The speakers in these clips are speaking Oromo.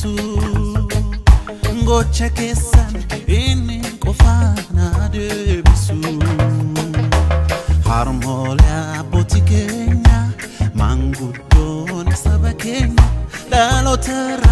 yesu gocha keessan inni qofaan Kofana, harmoolee abbootii keenya maanguddoon saba keenya dhaalota irraa.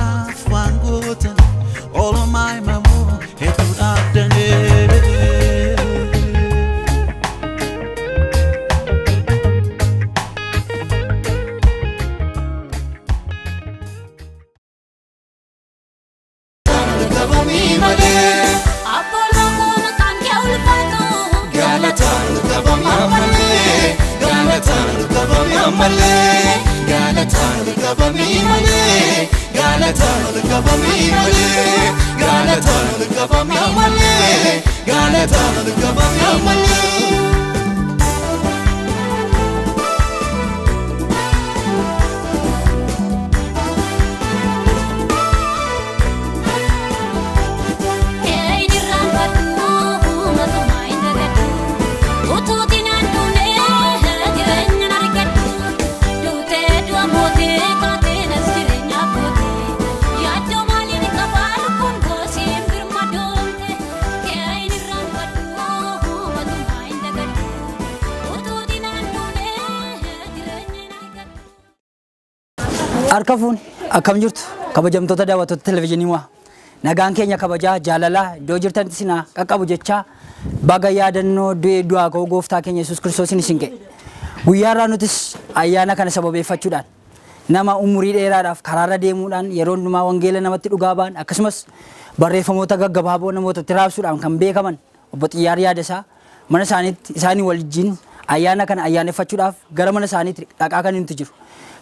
Harka fuuni akkam jirtu kabajamtoota daawwattoota televezyiinii waa nagaan keenya kabajaa jaalalaa iddoo jirtanitti sinaa qaqqabu jecha baga yaadannoo du'aa koo gooftaa keenya yesus kiristoos hin isin ga'e. Guyyaa irraa nutis ayyaana kana sababeeffachuudhaan nama umurii dheeraadhaaf karaarra deemuudhaan yeroo hundumaa wangeela namatti dhugaa ba'an akkasumas barreeffamoota gaggabaaboo namoota tiraabsuudhaan kan beekaman obbo Xiyyaar Yaadasaa mana isaaniitti isaanii wajjin ayyaana kana ayyaaneffachuudhaaf gara mana isaaniitti dhaqaa kan inni jiru.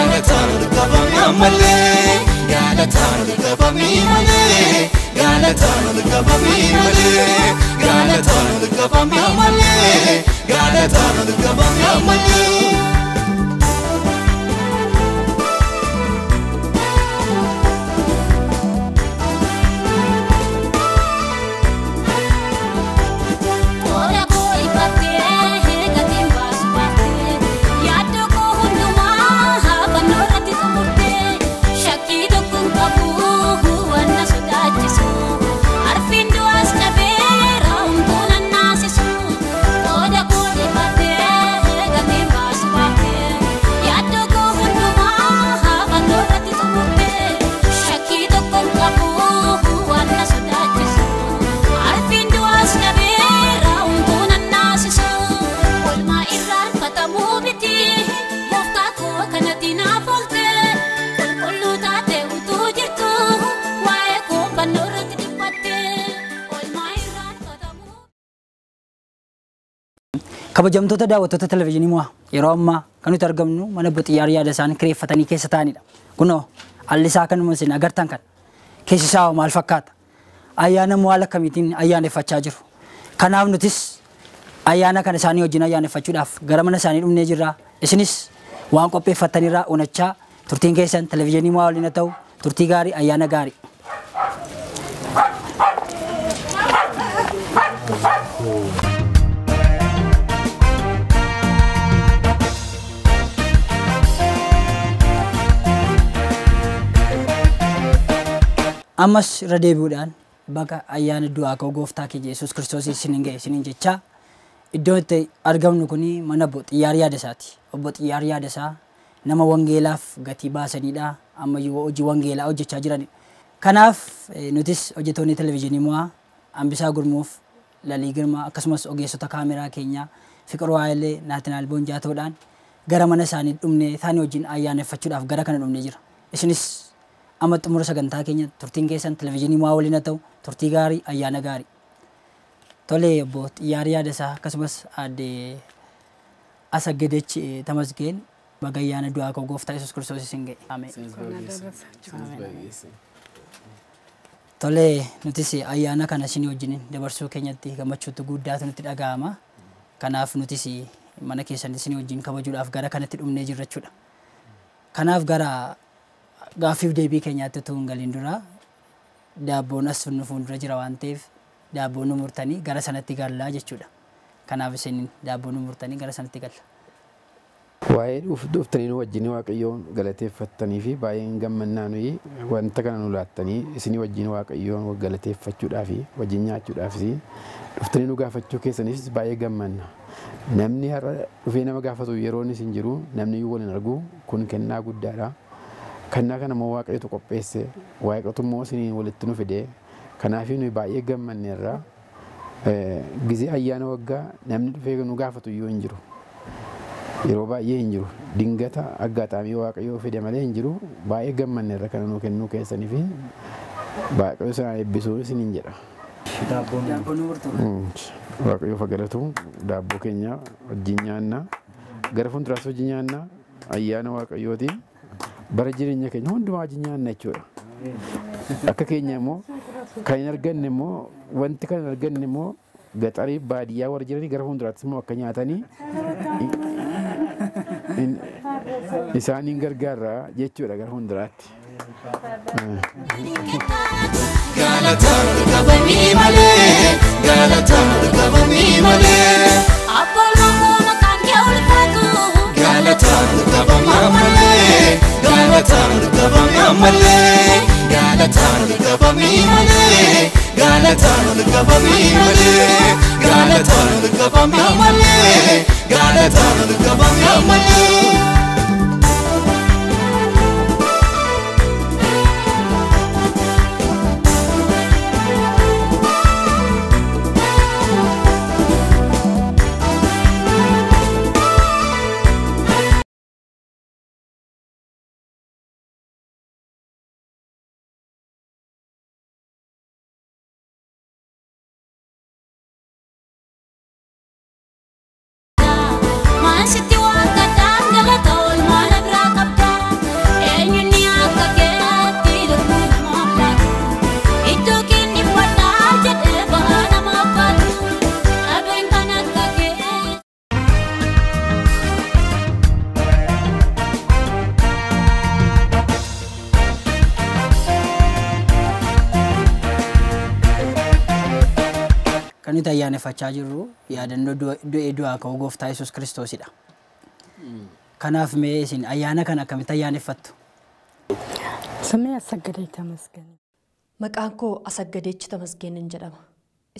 Yaalataaru kabami malee Yaalataaru kabami malee Yaalataaru kabami malee Yaalataaru kabami malee Yaalataaru kabami malee kabajamtoota daawwattoota televezyiinii mo'aa yeroo ammaa kan nuti argamnu mana boxiyyaar yaada isaanii kireeffatanii keessa taa'anidha. Kunoo allisaa kanuma isin agartan kan keessi isaa maal fakkaata? Ayyaana maal akkamiitiin ayyaaneffachaa jiru? Kanaaf nutis ayyaana kana isaanii wajjin ayyaaneffachuudhaaf gara mana isaanii dhumnee jirra. Isinis waan qopheeffataniirraa onachaa turtiin keessan televezyiinii mo'aa waliin ta'u turtii gaarii ayyaana gaarii. ammas irra deebi'uudhaan bakka ayyaana du'aa koo gooftaa kee Yesuus Kiristoos isin hin ga'e isinin jechaa iddoo itti argamnu kuni mana obbo Xiyyaar Yaadasaati. Obbo Xiyyaar Yaadasaa nama wangeelaaf gatii baasaniidha Ammayyuu hojii wangeelaa hojjechaa jiranidha. Kanaaf nutis hojjetoonni televizyiinii mo'aa Ambisaa Gurmuuf Lalii Girmaa akkasumas ogeessota kaameraa keenyaa Fiqir Waayillee Naatinaal Boonjaatoodhaan gara mana isaanii dhumnee isaanii wajjin ayyaaneffachuudhaaf gara kana dhumnee jira. Isinis amma xumura sagantaa keenya turtiin keessan televezyiinii waa waliin haa ta'u turtii gaarii ayyaana gaarii. Tole obbo Xiyyaarrii Yaadasaa akkasumas aadde Asaggedech Tamasgeen baga ayyaana du'aa koo gooftaa Yesuus Kiristoos isin ga'e. Ameen. Tole nutis ayyaana kana isin wajjin dabarsuu keenyatti gammachuutu guddaatu nutti dhaga'ama. Kanaaf nutis mana keessan isin wajjin kabajuudhaaf gara kanatti dhumnee jirra jechuudha. Kanaaf gara gaaffiif deebii keenyaatti utuu hin galin dura daabboon as nu fuuldura jira waan ta'eef daabboon nu murtanii gara sanatti galla jechuudha. Kanaaf isin daabboon nu murtanii gara sanatti galla. Waa'ee dhuftanii wajjin waaqayyoon galateeffattanii fi baay'een gammannaa nuyi wanta kana nu laattanii isin wajjin waaqayyoon galateeffachuudhaa fi wajjin nyaachuudhaaf isin dhuftanii nu gaafachuu keessaniifis baay'ee gammanna. Namni har'a dhufee nama gaafatu yeroon isin jiru namni waliin argu kun kennaa guddaadha. Kannaa kana immoo waaqayyotu qopheesse waaqayyotu immoo isiniin walitti nu fidee kanaafii nuyi baay'ee gammanneerra. Gizee ayyaana waggaa namni dhufee nu gaafatu iyyuu hin jiru. Yeroo baay'ee hin jiru. Dingata aggaatamii waaqayyoo fide malee hin jiru. Baay'ee gammanneerra kana nuu kennuu keessanii fi waaqayyo isaan eebbisuu isiniin jedha. Waaqayyo fagalatu daabboo keenya wajjin nyaannaa. Gara fuulduraas wajjin nyaannaa ayyaana waaqayyootiin. bara jireenya keenya hundumaa addunyaanna jechuudha. Akka keenya immoo kan hin arganne immoo wanti kan hin arganne immoo gaxariif baadiyyaa warra jiranii gara fuulduraattis immoo akka nyaatanii isaaniin gargaarra jechuudha gara fuulduraatti. Galataan qabanii malee galataan qabanii malee abbaan malee. Gaalataan gabaam malee Gaalataan gabaam malee Gaalataan gabaam malee Gaalataan gabaam malee Gaalataan gabaam malee ayyaaneffachaa jirru yaadannoo du'ee du'aa ka'u gooftaa Yesuus Kiristoosidha. Kanaaf mee isin ayyaana kana akkamitti ayyaaneffattu? Samii Asaggadee Tamasgeen. Maqaan koo Asaggadeechi Tamasgeenin jedhama.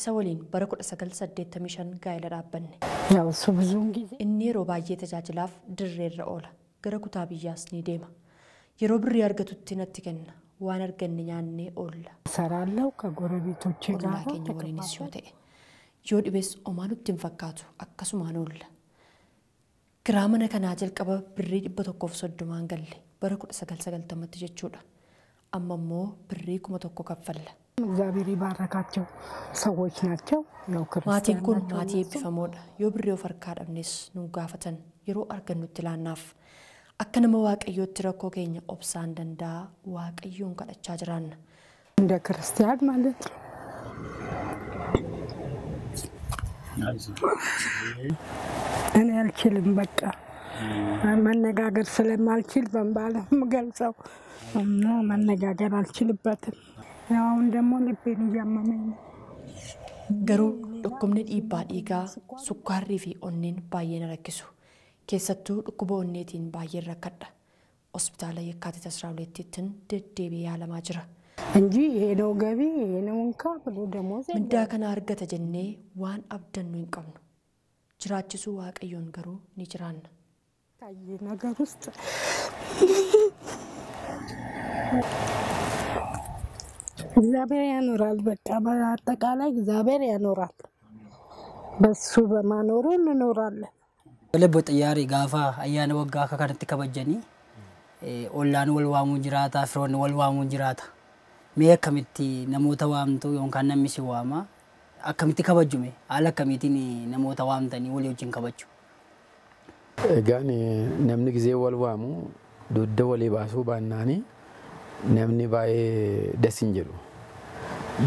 Isa waliin bara 1985 gaa'ela dhaabbanne. Inni yeroo baay'ee tajaajilaaf dirreerra oola. Gara kutaa biyyaas ni deema. Yeroo birrii argatutti natti kenna. Waan arganne nyaannee oolla. Saraan lauka gorabiitochi gaafata. Ollaa keenya waliinis yoo ta'e. yoo dhibees omaa nutti hin fakkaatu akkasumaan oolla. Giraa mana kanaa jalqaba birrii dhibba tokkoof soddomaan galle bara kudha sagal sagaltamatti jechuudha. Amma immoo birrii kuma tokko kaffalla. እግዚአብሔር ይባረካቸው ሰዎች ናቸው። maatiin kun maatii eebbifamoodha yoo birrii of harkaa dhabnes nu gaafatan yeroo argannutti laannaaf akka nama waaqayyootti rakkoo keenya obsaan danda'a waaqayyoon kadhachaa jiraanna. እንደ ክርስቲያን ማለት ነው። እኔ አልችልም፣ በቃ መነጋገር ስለማልችል በንባለም ገልጸው መነጋገር አልችልበትም። አሁን ደግሞ ልቤን እያመመኝ ነው። ገሩ ዱኩምን ዲባ ዲጋ ሱኳሪ ፊ ኦኔን ባየን ረክሱ ኬሰቱ ዱኩቦ ኦኔቲን ባየን ሆስፒታል የካቲት አስራ ያለማጅራ እንጂ ይሄ ነው ገቢ ይሄ ነው እንካ ብሎ ደሞዝ ምዳ ከና አርገተ ተጀኔ ዋን አብደኑ ይንቀምኑ ጅራችሱ ዋቀዮን ገሩ ኒጅራና ታየ ነገር ውስጥ እግዚአብሔር ያኖራል። በቃ በአጠቃላይ እግዚአብሔር ያኖራል። በሱ በማኖሩ እንኖራለን። ለቦ ጥያሬ ጋፋ አያነ ወጋ ከካነቲ ከበጀኒ ኦላን ወልዋሙ ጅራታ ፍሮን ወልዋሙ ጅራታ mee akkamitti namoota waamtu yookaan namni si waama akkamitti kabajume haala akkamiitiin namoota waamtanii walii wajjin kabachu. Egaan namni gizee wal waamu dudda walii baasuu baannaanii namni baay'ee das hin jedhu.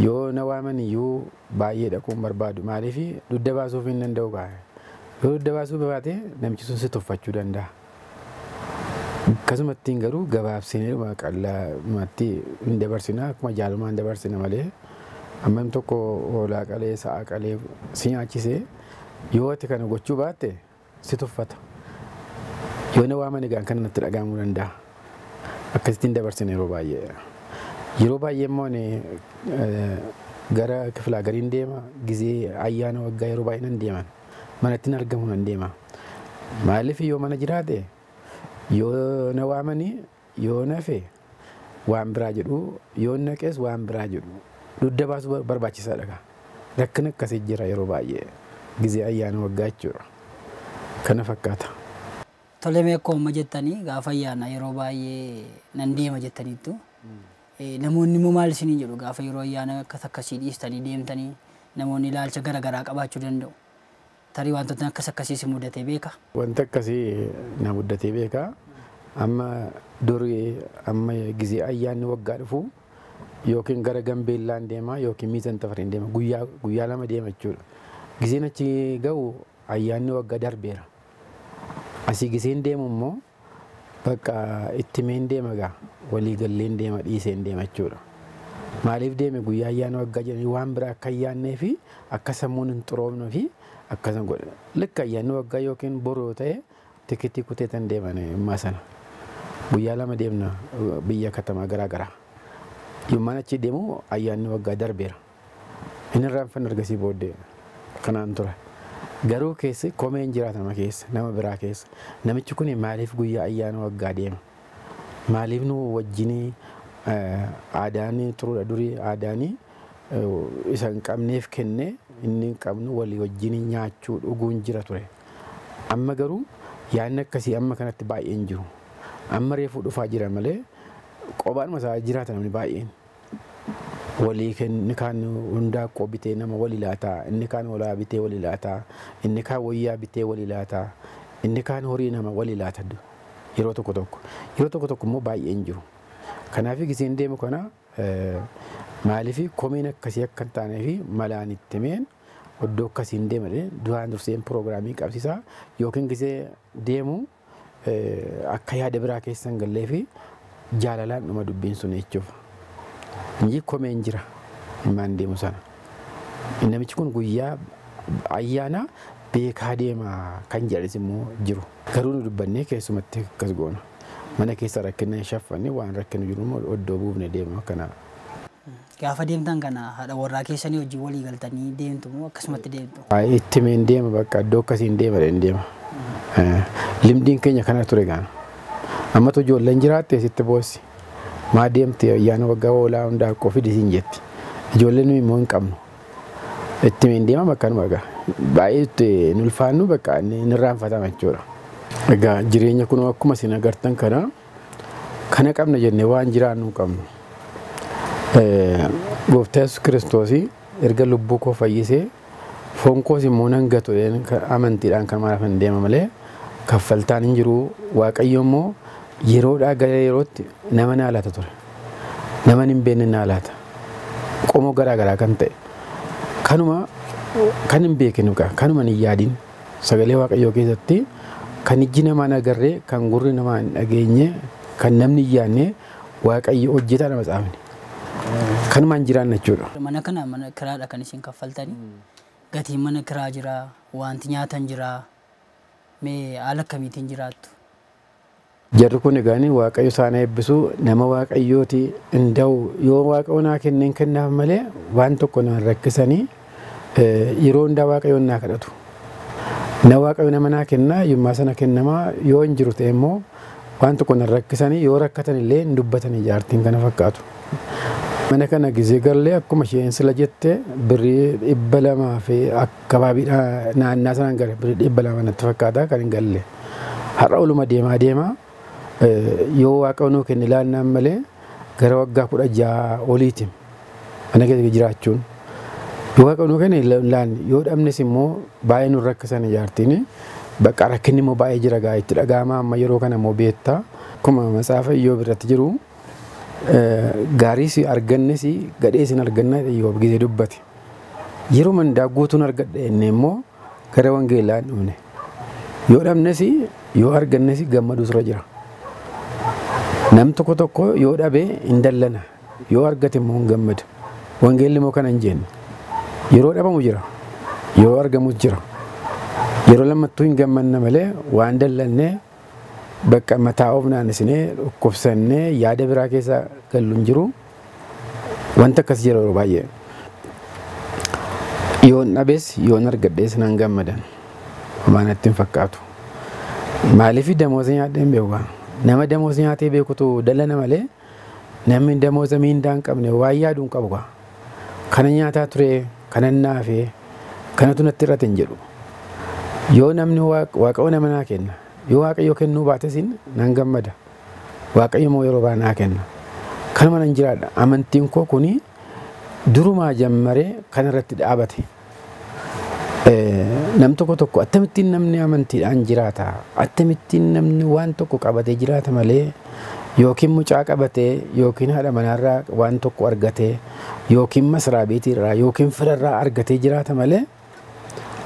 Yoo na waaman iyyuu baay'ee dhaquun barbaadu maaliif dudda baasuuf hin danda'u Yoo dudda baasuu baate namchi sun si tuffachuu danda'a. Akkasumattiin garuu gabaabsinee waaqallaamatti hin dabarsina akkuma jaalumaa hin dabarsina malee amma tokko hoolaa qalee sa'a qalee si nyaachisee yoo ati kana gochuu baatte si tuffata. Yoona waamani egaan kan natti dhagahamuu danda'a. Akkasittiin dabarsina yeroo baay'ee. Yeroo baay'ee immoo eh, gara kifilaa gariin deema gizee ayyaana waggaa yeroo baay'ee nan deeman manatti hin argamu nan deema. Maaliif yoo mana jiraate yoona waamani yoona nafe waan biraa jedhu yoona naqees waan biraa jedhu dudda baasuu barbaachisaadha. rakkina akkasii jira yeroo baay'ee gizee ayyaana waggaa jechuudha. Kana fakkaata. Tole meekoo amma jettanii gaafa ayyaana yeroo baay'ee nan deema jettaniittu namoonni immoo maal isinii jedhu gaafa yeroo ayyaana akkas akkasii dhiistanii deemtanii namoonni ilaalcha garaagaraa qabaachuu danda'u. Tarii wantoota akkas akkasiis mudatee beekaa? Wanta akkasii na mudatee beekaa. amma durii amma gisee ayyaanni waggaa dhufu yookiin gara gambeellaan deema yookiin miizan tafariin deema guyyaa lama deema jechuudha. Giseen achi gahu ayyaanni waggaa darbeera. Asii giseen deemu immoo bakka ittimeen deema ga'a waliigalleen deema dhiiseen deema jechuudha. Maaliif deeme guyyaa ayyaana waggaa jedhanii waan biraa akka ayyaannee fi akka sammuun hin xuroomnee fi akkasuma godhe. Likka ayyaanni waggaa yookiin boroo ta'e tikitii kutee tan deeman ammaa sana. guyyaa lama deemna uh, biyya katamaa garaa garaa. Yommaan achi deemu ayyaanni waggaa darbeera. Inni irraa fan argasii booddee kanaan ture. Garuu keessi komeen jiraata nama keessa nama biraa keessa. Namichi kuni maaliif guyyaa ayyaana waggaa deema? Maaliif nu wajjin uh, aadaan turuudha durii aadaan uh, isa hin qabneef kenne inni qabnu walii wajjin nyaachuu dhuguun jira ture. Amma garuu yaadni akkasii amma kanatti baay'een jiru. amma reefu dhufaa jiran malee qophaadhuma isaa jiraatan namni baay'een. walii inni kaan hundaa qoo nama walii laataa inni kaan walaa bitee walii laataa inni kaan wayyaa walii laataa inni kaan horii nama walii laata yeroo tokko tokko yeroo tokko tokko immoo baay'een jiru kanaaf gisiin deemu kana eh, maaliif komiin akkasii akka hin taanee fi malaan itti meen iddoo akkasiin deema duraan durseen piroogiraamii qabsiisaa yookiin gisee deemu. Eh, akka yaada biraa keessan gallee fi jaalalaan dhuma dubbiin sun jechuuf. Inji komeen jira maan deemu sana. Namichi kun guyyaa ayyaana beekaa deema kan jedhanis immoo jiru. Garuu nu dubbannee keessumatti akkas goona. Mana keessa rakkina shaffanni waan rakkina jiru oddoo buufne deema Gaafa deemtan kana haadha warraa keessanii hojii walii galtanii deemtu moo akkasumatti deemtu? Ittiin hin deema bakka iddoo akkasiin deema hin deema. Limdiin keenya kana ture gaana. Ammatu ijoolleen jiraatte sitti boossi. Maa deemte ayyaana waggaa oolaa hundaa qofi disiin jetti. Ijoolleen nuyi immoo hin qabnu. Ittiin hin deema bakka nu argaa. Baay'ee itti nulfaannu bakka inni irraanfatama jechuudha. Egaa jireenya kunoo akkuma isin agartan kana kana qabna jennee waan jiraannu hin qabnu. gooftaa yesus kiristoosii erga lubbuu koo fayyisee foon koos immoo nan gatu amantiidhaan kan maraaf hin deema malee kaffaltaan hin jiru waaqayyo immoo yeroodhaa gara yerootti nama naalaata ture nama hin beekne naalaata qomoo garaagaraa kan ta'e kanuma kan hin beekinu kanuma hin yaadin sagalee waaqayyoo keessatti kan ijji namaa hin agarree kan gurri namaa hin dhageenye kan namni hin yaadne waaqayyo hojjetaa nama caafne. kanumaan jiraan jechuudha. Mana kana mana kiraadha kan isheen kaffaltanii gatiin mana kiraa jira wanti nyaatan jira mee haala akkamiitiin jiraattu. Jarri kun egaanii waaqayyo isaan eebbisuu nama waaqayyooti hinda'u yoo waaqa onaa kenneen kennaaf malee waan tokko na rakkisanii yeroo hundaa waaqayyoon naa kadhatu. Na waaqayyo nama naa kennaa yommaa sana kennamaa yoo hin jiru ta'e immoo waan tokko na rakkisanii yoo rakkatan illee hin dubbatan ijaartiin kana fakkaatu. Mana kana gisee garlee akkuma isheen sila jette birrii dhibba lamaa fi akabaabiidha naannaa sanaan gale birrii dhibba lama natti fakkaata kan hin galle. Har'a oluma deemaa deemaa yoo waaqa nuu kenne ilaannaan malee gara waggaa kudha jaha oliiti mana keessa jiraachuun. Yoo waaqa nuu kenne ilaalle yoo dhabnes immoo baay'ee nu rakkasan ijaartiin bakka rakkinni immoo baay'ee jira gaa itti dhaga'amaa amma yeroo kana immoo beektaa akkuma matsaafa yoo biratti jiru. gaarii si arganne si gadhee sin arganna yoo gisee dubbate yeroo mandaa guutuun argadha jennee immoo gara wangeelaa hin dhumne yoo dhabnes yoo argannes gammaduu sura jira. Nam tokko tokko yoo dhabee hin dallana yoo argate immoo hin gammadu wangeelli immoo kana hin jennu yeroo dhabamu jira yeroo argamus jira yeroo lammattuu hin gammanna malee waan dallannee Bakka taa'oofnaan isinee dhukkubsannee yaada biraa keessa gallu hin jiru. Wanta akkas jira yeroo baay'ee. Yoon dhabees yoon argadhees naan gammadan. Maanatti hin fakkaatu. Maaliif damoosa nyaadhee hin beeku? Nama damoosa nyaatee beekutu dalana malee namni damoosa miindaa hin qabne waan yaadu hin qabu. Kana nyaataa ture, kana naafee, kanatu natti hir'ate hin jedhu. Yoo namni waaqayoo nama naa kenna. yoo waaqayyo kennuu baate sin nan gammada waaqayyo moo yeroo baanaa kenna kanuma nan jiraadha amantiin koo kuni durumaa jammaree kan irratti dhaabate nam tokko tokko attamittiin namni amantiidhaan jiraata attamittiin namni waan tokko qabatee jiraata malee yookiin mucaa qabatee yookiin haadha manaarraa waan tokko argatee yookiin masraa beetiirraa yookiin firarraa argatee jiraata malee.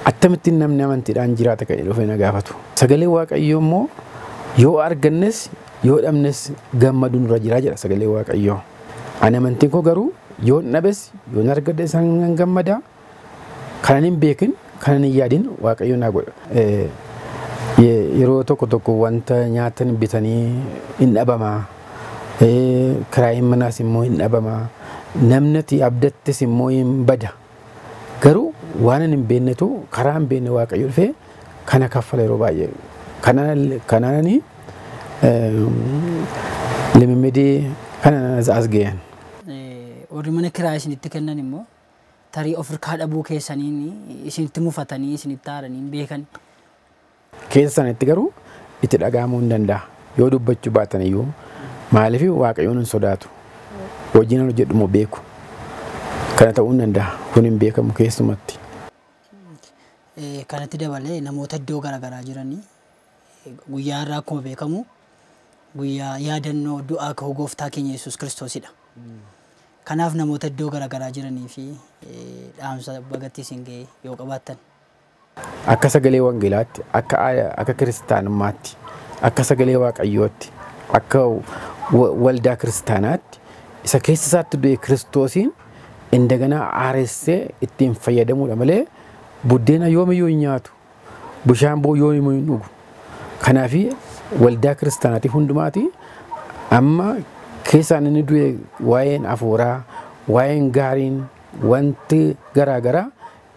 Akkamittiin namni amantiidhaan jiraata kan dhufee na gaafatu. Sagalee Waaqayyoo immoo yoo argannes yoo dhabnes gammadu nurra jira jedha sagalee Waaqayyoo. Ani amantiin koo garuu yoo dhabes yoo argadde isaan nan gammada. Kan hin beekin kanan hin yaadin Waaqayyoo naa godha. Yeroo tokko tokko wanta nyaatan bitanii hin dhabama. Kiraayin manaas immoo hin dhabama. Namni abdattis immoo hin bada. Garuu waan hin beeknetu karaa hin beekne waaqayyo dhufee kana kaffala yeroo baay'ee. Kanaan limimidii kana as gahan. Warri mana kiraa isinitti kennan immoo tarii ofirkaa dhabuu keessaniin isinitti mufatanii isinitti haaranii beekan. Keessa itti garuu itti dhaga'amuu hin danda'a yoo dubbachuu baatan iyyuu maaliif waaqayyoon hin sodaatu hojiin hojjedhumoo beeku. kana ta'uun danda'a kun hin beekamu keessumatti. Eh, Kanatti dabalee namoota iddoo garaa jiranii eh, guyyaa irraa akkuma beekamu guyyaa yaadannoo du'aa ka'uu gooftaa keenya Yesuus Kiristoosidha. Kanaaf namoota iddoo garaa jiranii fi eh, dhaamsa bagattii isin ga'ee yoo qabaatan. Akka sagalee wangeelaatti, akka kiristaanummaatti, akka sagalee waaqayyootti, akka waldaa kiristaanaatti isa keessa isaatti du'e Kiristoosiin እንደገና አሬሴ ittiin fayyadamuudha malee buddeena yoomiyyuu hin nyaatu bishaan boo yoomiyyuu hin dhugu. Kanaafi waldaa kiristaanaati hundumaati amma keessaan inni du'e waa'een afuuraa waa'een gaariin wanti garaagaraa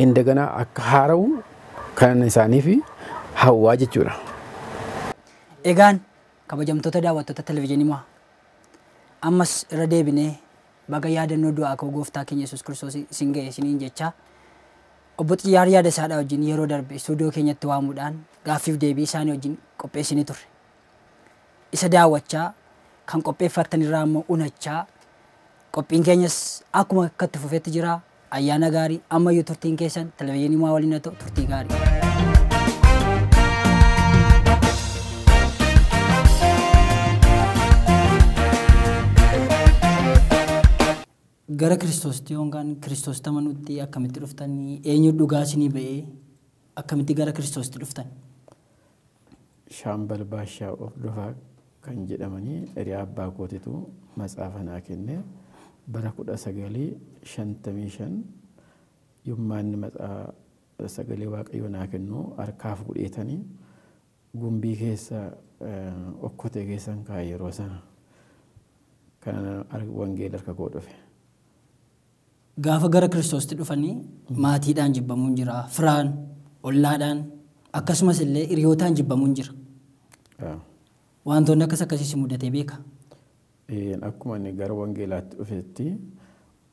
እንደገና akka haara'u kan isaaniif hawwaa jechuudha. Egaan kabajamtoota daawwattoota televizyiinii ammas irra deebinee baga yaadannoo du'aa koo gooftaa keenya yesus kiristoos sin ga'e isiniin jecha obbo Xiyyaar yaada isaadhaa wajjin yeroo darbe istuudiyoo keenyatti waamuudhaan gaaffiif deebii isaanii wajjin qopheessinii turre. Isa daawwachaa kan qopheeffattan irraa immoo unachaa qophiin keenyas akkuma akkatti fufetti jira ayyaana gaarii amma iyyuu turtiin keessan televizyiinii maa waliin ta'u turtii gaarii. gara kiristoositti yookaan kiristoosita manuutti akkamitti dhuftan eenyu dhugaa isinii ba'ee akkamitti gara kiristoositti dhuftan. Shaambal Baashaa Ordofaa kan jedhamanii hiriyaa abbaa kootitu matsaafa kennee bara kudha sagalii shantamii shan yommaanni matsaa sagalee waaqayyo naa kennu harkaaf gudheetanii gumbii keessa eh, okkotee keessan kaa'e yeroo sana kana wangeel harka koo dhufe. gaafa gara kiristoosti dhufanii maatiidhaan jibbamuun jira firaan ollaadhaan akkasumas illee hiriyootaan jibbamuun jira waantonni akkas akkasiis mudatee beeka. Akkuma inni gara wangeelaatti dhufetti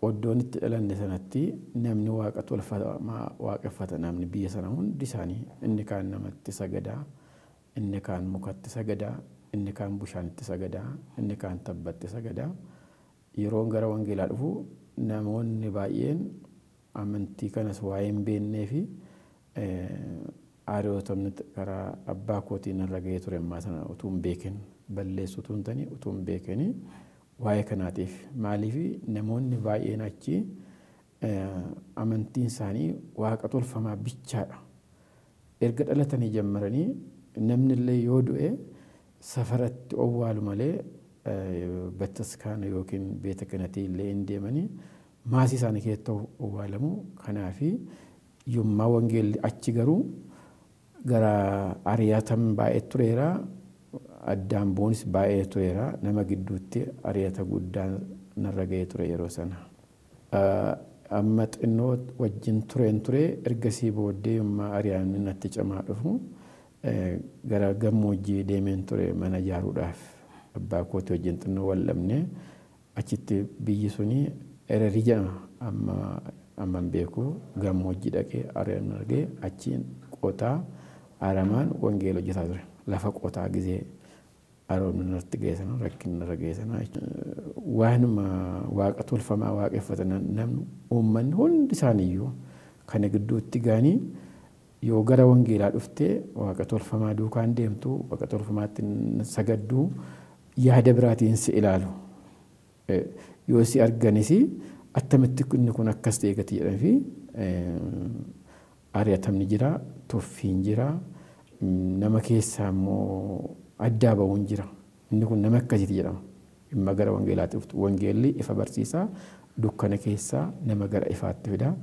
oddoon itti dhalanne sanatti namni waaqatu waaqeffata namni biyya sana hundi isaanii inni kaan namatti sagadaa inni kaan mukatti sagadaa inni kaan bishaanitti sagadaa inni kaan tabbatti sagadaa yeroon gara wangeelaa dhufu namoonni baay'een amantii kanas waa'ee hin beeknee fi hariyootonni eh, karaa abbaa kootiin irra ga'ee ture ammaa sana utuu hin beekin balleessuu utuu hin ta'in utuu hin beekin waa'ee kanaatiif maaliif namoonni baay'een achi eh, amantiin isaanii waaqa tolfamaa bichaadha. Erga dhalatanii jammaranii namni illee yoo du'e safaratti owwaalu malee battaskaana yookiin beeta kanatii illee hin deemanii maasii isaanii keessatti awwaalamu. Kanaafi yommaa wangeelli achi garuu gara ari'atan baay'ee tureera. Addaan boonis baay'ee tureera. Nama gidduutti ari'ata guddaa narra ga'ee ture yeroo sana. Amma xinnoo wajjin tureen ture ergasii booddee yommaa ari'aan natti cimaa dhufu gara gammoojjii deemeen ture mana ijaaruudhaaf. abbaa kooti wajjin xinnoo wal'abnee achitti biyyi suni ererii jedhama amma amman beeku gammoojjii dhaqee ari'an argee achiin qotaa aramaan wangeela hojjetaa ture lafa qotaa gizee aroomni narratti geessan rakkinni narra geessana waanuma waaqa tolfamaa waaqeffatan namni uummanni hundi isaaniiyyuu kana gidduutti gaanii yoo gara wangeelaa dhuftee waaqa tolfamaa duukaan deemtu waaqa tolfamaatti sagadduu yaada biraatiin si ilaalu yoo si arganis attamitti inni kun akkas ta'e gati jedhan fi ari'atamni jira toffiin jira nama keessaa immoo addaa ba'uun jira inni kun nama akkasiiti jedhama dhimma gara wangeelaatti dhuftu wangeelli ifa barsiisaa dukkana keessaa nama gara ifaatti fidaa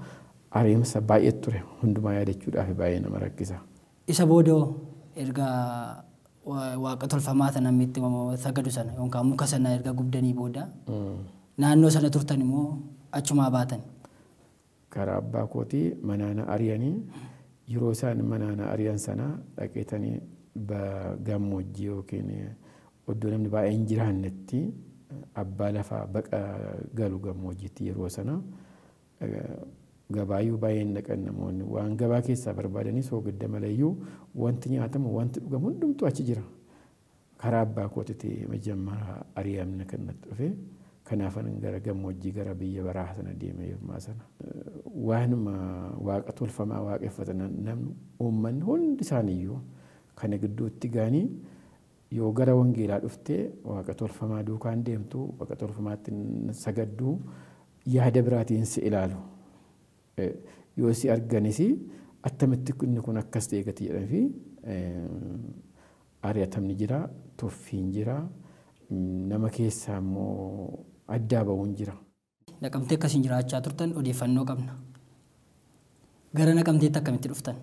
areemsa baay'ee ture hundumaa yaadachuudhaaf baay'ee nama rakkisa. Isa boodoo ergaa waaqa tolfamaa sana itti sagadu sana yookaan muka sana erga gubdanii booda naannoo sana turtan immoo achumaa baatan. Karaa abbaa kootii manaana ariyanii yeroo isaan manaana ariyan sana dhaqeetanii gammoojjii yookiin iddoo namni baay'een hin jiraannetti abbaa lafaa baqa galu gammoojjiitti yeroo sana gabaayuu baay'een dhaqan namoonni waan gabaa keessaa barbaadanis hoggadda malayyuu wanti nyaatamu wanti dhugamu hundumtu achi jira. Karaa abbaa kootiitii majammara ari'amna kan natti dhufe kanaafan gara gammoojjii gara biyya baraa sana deeme yommaa sana. Waanuma waaqa tolfamaa waaqeffatan namni uummanni hundi isaaniiyyuu kana gidduutti gaanii yoo gara wangeelaa dhuftee waaqa tolfamaa duukaan deemtu waaqa tolfamaatti sagadduu yaada biraatiin si ilaalu. yoo si arganis attamitti inni kun akkas ta'e gati fi ari'atamni jira toffiin jira nama keessaa immoo addaa bahuun jira. Naqamtee akkasiin jiraachaa turtan odeeffannoo qabna. Gara naqamteetti akkamitti dhuftan?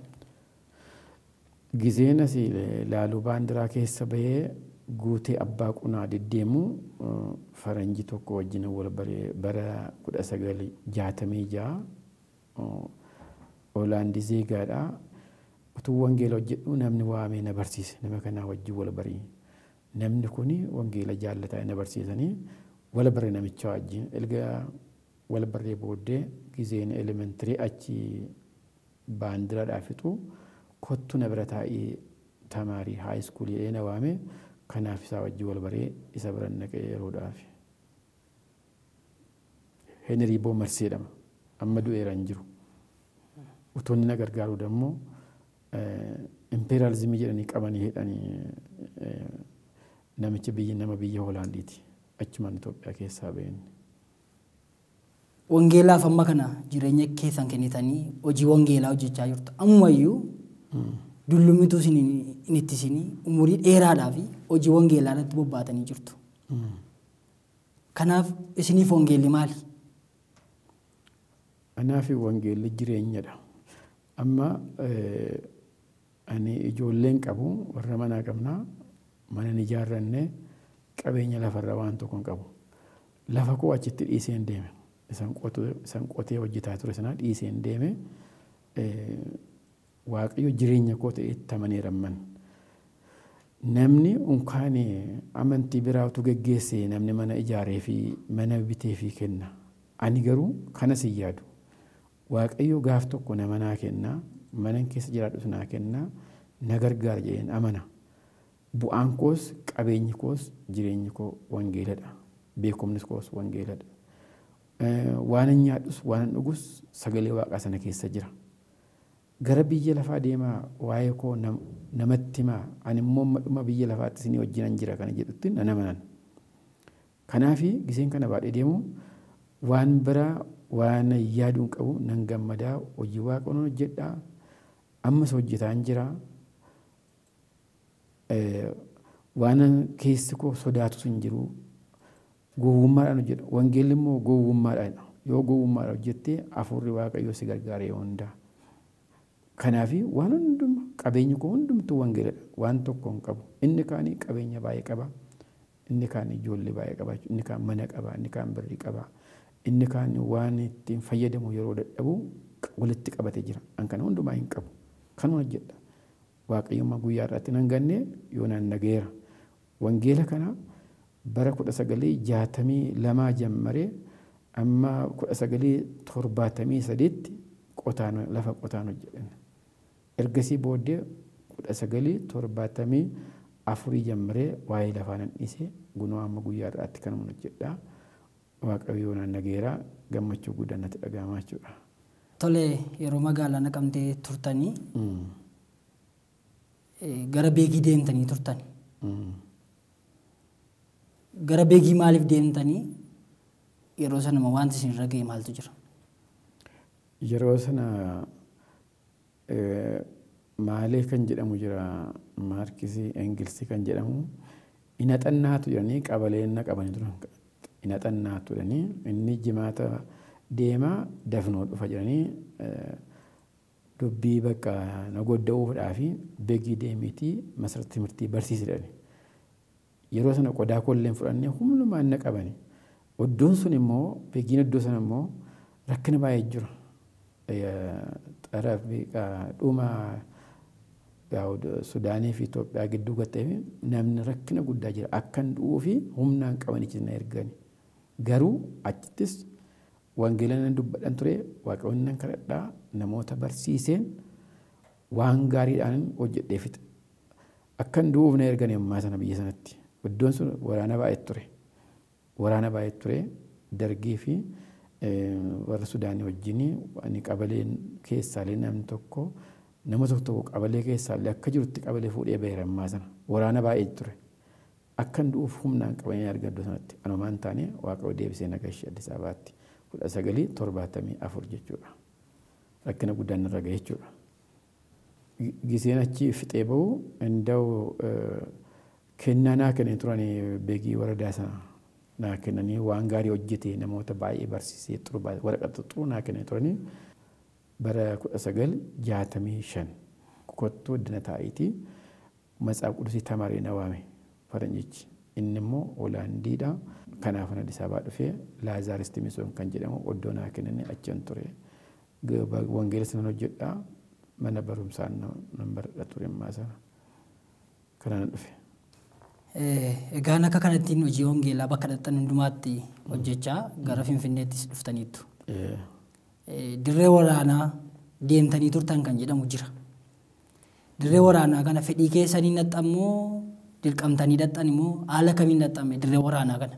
Gizeenas laaluu baandiraa keessa bahee guutee abbaa qunaa deddeemu faranjii tokko wajjin wal bara kudha sagal jaatamii ja'a olaandii zeegaadha. Utuu wangeela hojjedhu namni waamee na barsiise nama kanaa wajjin wal barii. Namni kuni wangeela jaallataa na barsiisanii wal bare namicha wajjin. Erga wal barree booddee gizeen elementarii achi baandiraadhaa fixu kottu na bira taa'ee tamaarii haayiskuulii dhee na waamee kanaaf isaa wajjin wal baree isa bira naqee yeroodhaaf. Henrii Boomarsii jedhama. amma du'eera hin jiru. Utoonni na gargaaru dammoo impeeraalizimii jedhanii qabanii hidhanii namichi biyya nama biyya Hoolaandiiti achumaan Itoophiyaa keessaa ba'een. Wangeelaaf amma kana jireenya keessan kennitanii hojii wangeelaa hojjechaa jirtu ammayyuu dullummituu isin ittisinii umurii dheeraadhaa fi hojii wangeelaa irratti bobbaatanii jirtu. Kanaaf isiniif wangeelli maali? Anaafi wangeelli jireenyadha. Amma ani ijoolleen qabu warra manaa qabnaa mana hin ijaarranne qabeenya lafarra waan tokko hin qabu. Lafa koo achitti dhiiseen deeme. Isan qotee hojjetaa ture sanaa dhiiseen deeme. Waaqayyo jireenya koo ta'e itti ramman. Namni unkaan amantii biraatu geggeesse namni mana ijaaree fi mana bitee fi kenna. Ani garuu kanas hin yaadu. waaqayyuu gaaf tokko nama naa kennaa manan keessa jiraadhus naa kennaa na gargaara jedheen amana. Bu'aan koos qabeenyi koos jireenyi koo wangeeladha. Beekumnis koos wangeeladha. Waanan nyaadhus waanan dhugus sagalee waaqaa sana keessa jira. Gara biyya lafaa deemaa waa'ee koo namatti himaa ani immoo madhuma biyya lafaatti sinii wajjinan jira kana jedhutti na namanan Kanaafi giseen kana baadhee deemu waan biraa waan yaaduun qabu nan gammadaa hojii waaqoon hojjedhaa ammas hojjetaa hin jiraa waan keessi koo sodaatu sun jiru gowwummaadhaan hojjedha wangeelli immoo gowwummaadhaan yoo gowwummaadhaan hojjettee afurri waaqayyoo si gargaaree hundaa kanaafi waan hundumaa qabeenyi koo hundumtuu wangeeladha waan tokko hin qabu inni kaanii qabeenya baay'ee qaba inni kaanii ijoollee baay'ee qaba inni kaan mana qaba inni kaan birrii qaba. inni kaan waan ittiin fayyadamu yeroo dadhabu walitti qabate jira. An kana hundumaa hin qabu. Kanuma jedha. Waaqayyummaa guyyaa irratti nan gannee yoonaan nageera. Wangeela kana bara kudha sagalii jaatamii lamaa jammaree amma kudha sagalii torbaatamii sadiitti qotaan lafa qotaan hojjetan. Ergasii booddee kudha sagalii torbaatamii afurii jammaree waa'ee lafaa nan dhiisee gunoo amma guyyaa irraatti kanuma hojjedhaa. waaqayyoon nagayeeraa gammachuu guddannatti dhaga'ama jechuudha. Tole yeroo magaalaa naqamtee turtanii gara beekii deemtanii turtan. Gara beekii maaliif deemtanii yeroo sana wanti isin irra ga'e maaltu jira? Yeroo sana maalii kan jedhamu jira maarkisii ingilisii kan jedhamu hinaxannaatu jiranii qabalee na qabanii turan. hin haxannaattu jedhanii inni jimaata deemaa dafnoo dhufa jedhanii dubbii bakka na godda'uufdhaa fi beekii deemiitii masarratti timirtii barsiisi jedhani. Yeroo sana qodaa kolleen fudhannee humnumaan na qabani. Iddoon sun immoo beekiin iddoo sana immoo rakkina baay'ee jira. Xaraf dhuma Sudaanii fi Itoophiyaa gidduu gattee namni rakkina guddaa jira. Akkan du'uu fi humnaan qabanichi na ergani. Garuu achittis wangeela nan dubbadhan ture waaqawwan nan kadhadhaa namoota barsiiseen waan gaariidhaan hojjedhee fixa. Akkan du'uuf na ergan yemmaa sana biyya sanatti. Iddoon sun waraana baay'ee ture. Waraana baay'ee ture dargii fi eh, warra Sudaanii wajjin ani qabalee keessaalee namni tokko nama tokko qabalee keessaallee akka jirutti qabalee fuudhee bahe rammaa sana waraana baay'ee ture. akkan du'uuf humnaan qabanii argaddu sanatti anumaan taane waaqayoo deebisee nagashee Addis abaatti kudha sagalii torbaatamii afur jechuudha. Rakkina guddaan irra ga'e jechuudha. Giseen achi fixee ba'u inda'u kennaa naa kennee turan beekii waradaa sana naa kennanii waan gaarii hojjete namoota baay'ee barsiisee turbaate waraqata xuruu naa kennee turanii bara kudha sagal jaatamii shan kottuu dina taa'iitii matsaaf qudusii tamarii na waame. faranjichi. Inni immoo olaandiidha Kanaaf na dhufee lazaristi Misoon kan jedhamu oddoo naa achan ture. Wangeelas nan hojjedha. Mana barumsaan nan baradha ture ammaa sana. kanaan dhufe. Egaan akka kanattiin hojii hongeelaa bakka dhaqxan hundumaatti hojjechaa gara Finfinneettis dhuftaniittu. Dirree waraanaa deemtanii turtan kan jedhamu jira. Dirree waraanaa kana fedhii keessanii naxxammoo Dirqamtanii dadhan immoo haala kamiin dadhame dirree waraanaa kana.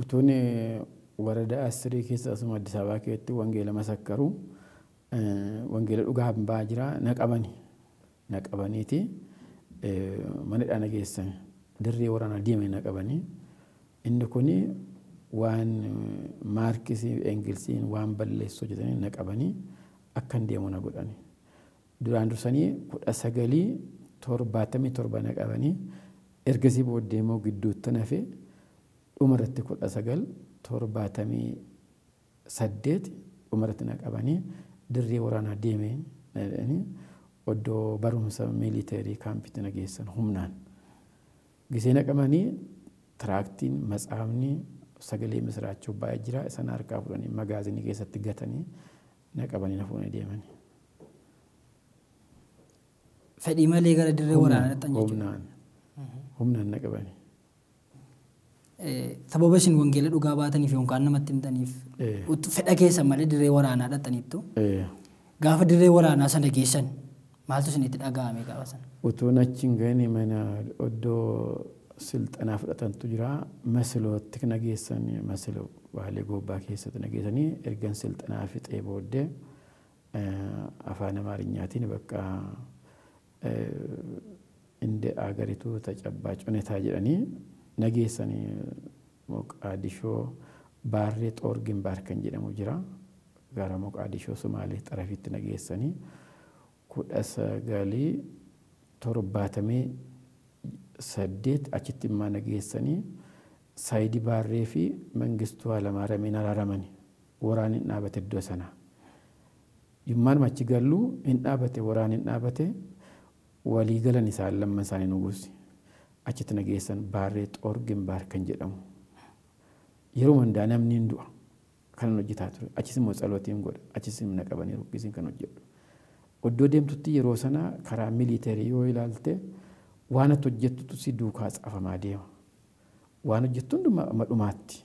Utuun eh, warada asirii keessa asuma addisaabaa Ababaa wangeela masakkaruu eh, wangeela dhugaa hin baa na naqabani. Naqabaniiti eh, mana na geessan dirree waraanaa na qabanii inni kun waan maarkisii engilsiin waan balleessu hojjetanii naqabanii akkan deemu na godhani. Duraan dursanii kudha sagalii torbaatamii torbana qabanii ergasii booddee immoo gidduutti nafee dhumarratti kudha sagal torbaatamii saddeet dhumarratti naqabanii dirree waraanaa deemee oddoo barumsa miiliteerii kaampitti na geessan humnaan gisee naqamanii tiraaktiin matsaafni sagalee misiraachuu baay'ee jira isaan harkaa fudhanii magaazinii keessatti gatanii naqabanii na fuunee deemanii. fedhii malee gara dirree waraanaatti humnaan humnaan na qabani. Sababa isin wangeela dhugaa baataniif yookaan namatti himtaniif fedha keessan malee dirree waraanaa xaxaniitu. gaafa dirree waraanaa sana geessan maaltu isin itti dhaga'ame gaafa sana. Otoo achi hin gahine mana oddoo silxanaa fudhatantu jira masilootti na geessan masiloo baalee gobbaa keessatti na geessanii ergan silxanaa fixee booddee afaan amaarinyaatiin bakka. እንደ አገሪቱ ተጨባጭ ሁኔታ ጀኒ ነጌሰኒ ሞቃዲሾ ባሬ ጦር ግንባር ከን ጀደሙ ጅራ ጋራ ሞቃዲሾ ሶማሌ ጠረፊት ነጌሰኒ ኩደሰጋሊ ቶርባተሜ ሰዴት አችትማ ነጌሰኒ ሳይዲ ባሬ ፊ መንግስቱ ኃይለማርያምን አራረመኒ ወራን ዳበተ ዶሰና ይማን ማችጋሉ እንዳበተ ወራን እንዳበተ walii galan isaan lamma isaanii nuguusi achitti nageessan baarree xoor gimbaar kan jedhamu yeroo mandaa namni hin du'a kan hojjetaa ture achis immoo tsalootiin godha achis imna qabanii rukkisiin kan hojjedhu. Oddoo deemtutti yeroo sana karaa miliitarii yoo ilaalte waan ati hojjettutu si duukaa caafamaa deema. Waan hojjettu hundumaa dhumaatti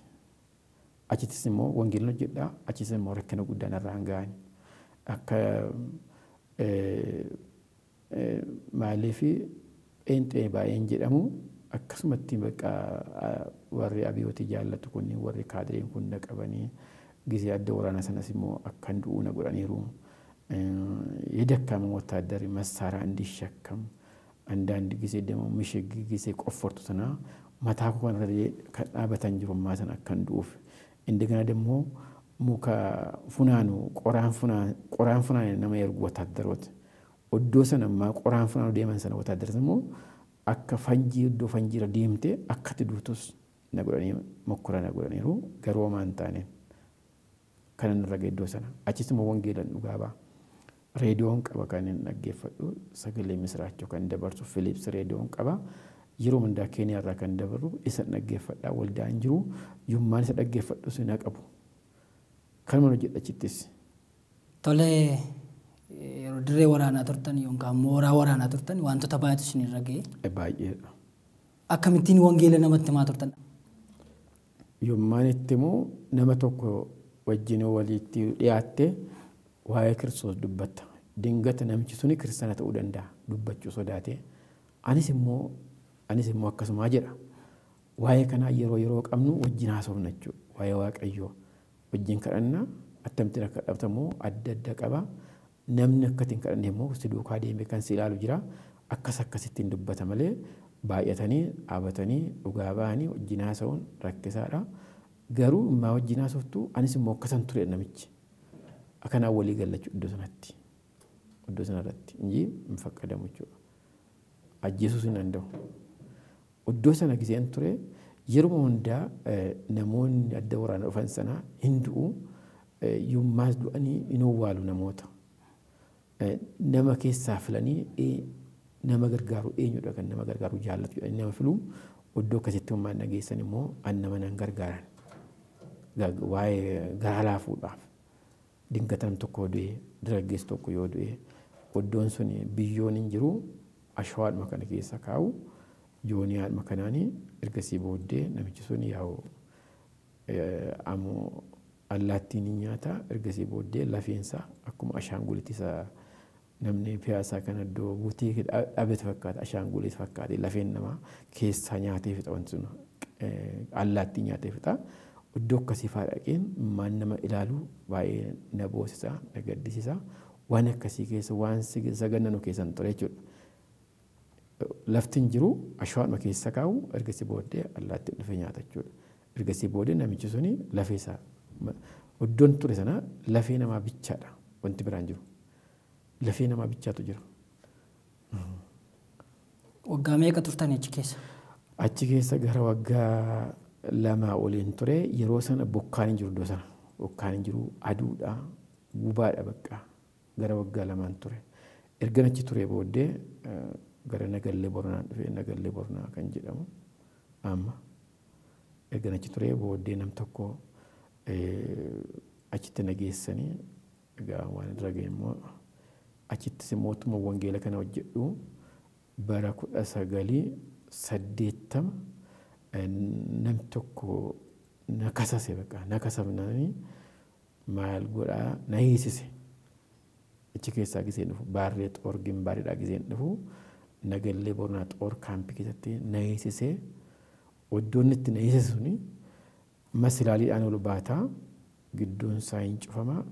Achittis immoo wangeelin hojjedhaa achis immoo rakkina guddaan irraan ga'ani. Akka maalii fi pheenxee baay'een jedhamu akkasumatti bakka warri abiyootii jaallatu kunniin warri kaadireen kun naqabanii ጊዜ አደ ወራና ሰነሲሞ አካንዱ ነጉር አኔሩ የደካመ ወታደር መሳሪያ እንዲሸከም አንዳንድ ጊዜ ደግሞ ምሽግ ጊዜ ቆፈርቱትና መታ ኮን ከዳበተን ጅሩማትን አካንዱፍ እንደገና ደግሞ ሙከ ፉናኑ ቆራን ፉናን ነመ የርጉ ወታደሮት Oddoo sana ammaa qoraan funaanuu deeman sana wataaddaras immoo akka fanjii iddoo fanjiirra deemtee akkatti duutus na godhanii mokkora na godhaniiru garuu homaa hin taane kan inni raga iddoo sana achis immoo wangeelan dhugaa ba'a. Reediyoon qaba kan hin dhaggeeffadhu sagalee misiraachuu kan dabarsu Filiips reediyoon qaba. Yeroo hundaa Keeniyaa irraa kan dabaru isa dhaggeeffadhaa waldaa hin jiru yommaan isa dhaggeeffadhus na qabu. Kanuma hojjedha achittis. Tolee. yeroo dirree waraanaa turtan yookaan mooraa waraanaa turtan wantoota baay'eetu isinirra ga'e. E, Baay'eedha. Akkamittiin wangeela namatti himaa turtan? Yommaan itti immoo nama tokko wajjin walitti dhiyaattee waa'ee kiristoos dubbatta. Dingata namichi suni kiristaana ta'uu danda'a dubbachuu sodaate. Anis immoo anis immoo akkasumaa jedha. Waa'ee kanaa yeroo yeroo qabnu wajjin haasofna jechuudha. Waa'ee waaqayyoo wajjin kadhannaa attamtiin akka dhabtamu adda adda qaba. namni akkatti hin kadhanne immoo gosti duukaa deemee kan si ilaalu jira akkas akkasitti hin dubbata malee baay'atanii dhaabatanii dhugaa ba'anii wajjin haasa'uun rakkisaadha. Garuu immaa wajjin haasoftuu anis immoo akkasan ture namichi akkanaan walii gallachu iddoo sanatti iddoo sanarratti inji hin faqqadamu jechuudha. Ajjeesuus hin danda'u. Iddoo sana giseen ture yeroo hundaa namoonni adda waraana dhufan sana hin du'u yommaas du'anii hin owwaalu namoota. Eh, nama keessaa filanii eh, nama gargaaru eenyudha kan nama gargaaru jaallatu jedhanii nama filuu iddoo akkasitti hummaan dhageessan immoo an nama nan gargaaran waa'ee garaa laafuudhaaf dingataan tokko du'e dargaggeessi tokko yoo du'e iddoon sun biyyoon hin jiru ashawaadhuma kana keessa kaa'u jooniyaadhuma kanaanii ergasii booddee namichi sun yaa'u eh, ammoo allaattiin hin nyaata ergasii booddee lafeensa akkuma ashaangulitti isa. namni piyaasaa kana iddoo butii dhabetu fakkaata ashaanguliit fakkaate lafeen namaa keessaa nyaatee fixa wanti sun allaattii nyaatee fixa. Iddoo akkasii fa'aa dhaqeen maan nama ilaalu baay'ee na boosisa na gaddisisa waan akkasii keessa waan sagannanu keessan ture jechuudha. Laftin jiru ashaanuma keessa kaa'u ergasii booddee allaattiin dhufee nyaata jechuudha. Ergasii booddee namichi suni lafeesaa iddoon ture sana lafee namaa bichaadha wanti biraan jiru. lafee namaa bichaatu jira. Waggaa meeqa turtan achi keessa? Achi keessa gara waggaa lamaa oliin ture yeroo sana bokkaan hin jiru iddoo sana bokkaan hin jiru aduudha gubaadha baqqaa gara waggaa lamaan ture. Ergan achi ture booddee gara Nagallee Boronaan dhufee Nagallee Boronaa kan jedhamu amma ergan achi ture booddee nam tokko achitti nageessanii egaa waan irra ga'e immoo achittis immoo wangeela kana hojjedhu bara kudha sagalii saddeettama nam tokko na kasase beqa na kasabnanii maal godhaa na hiisise achi keessaa gisee dhufu baarree xoor gimbaariidhaa gisee dhufu nagallee boronaa xoor kaampii keessatti na hiisise oddoonni itti na hiisise suni masilaaliidhaan ol baataa gidduun isaa hin cufamaa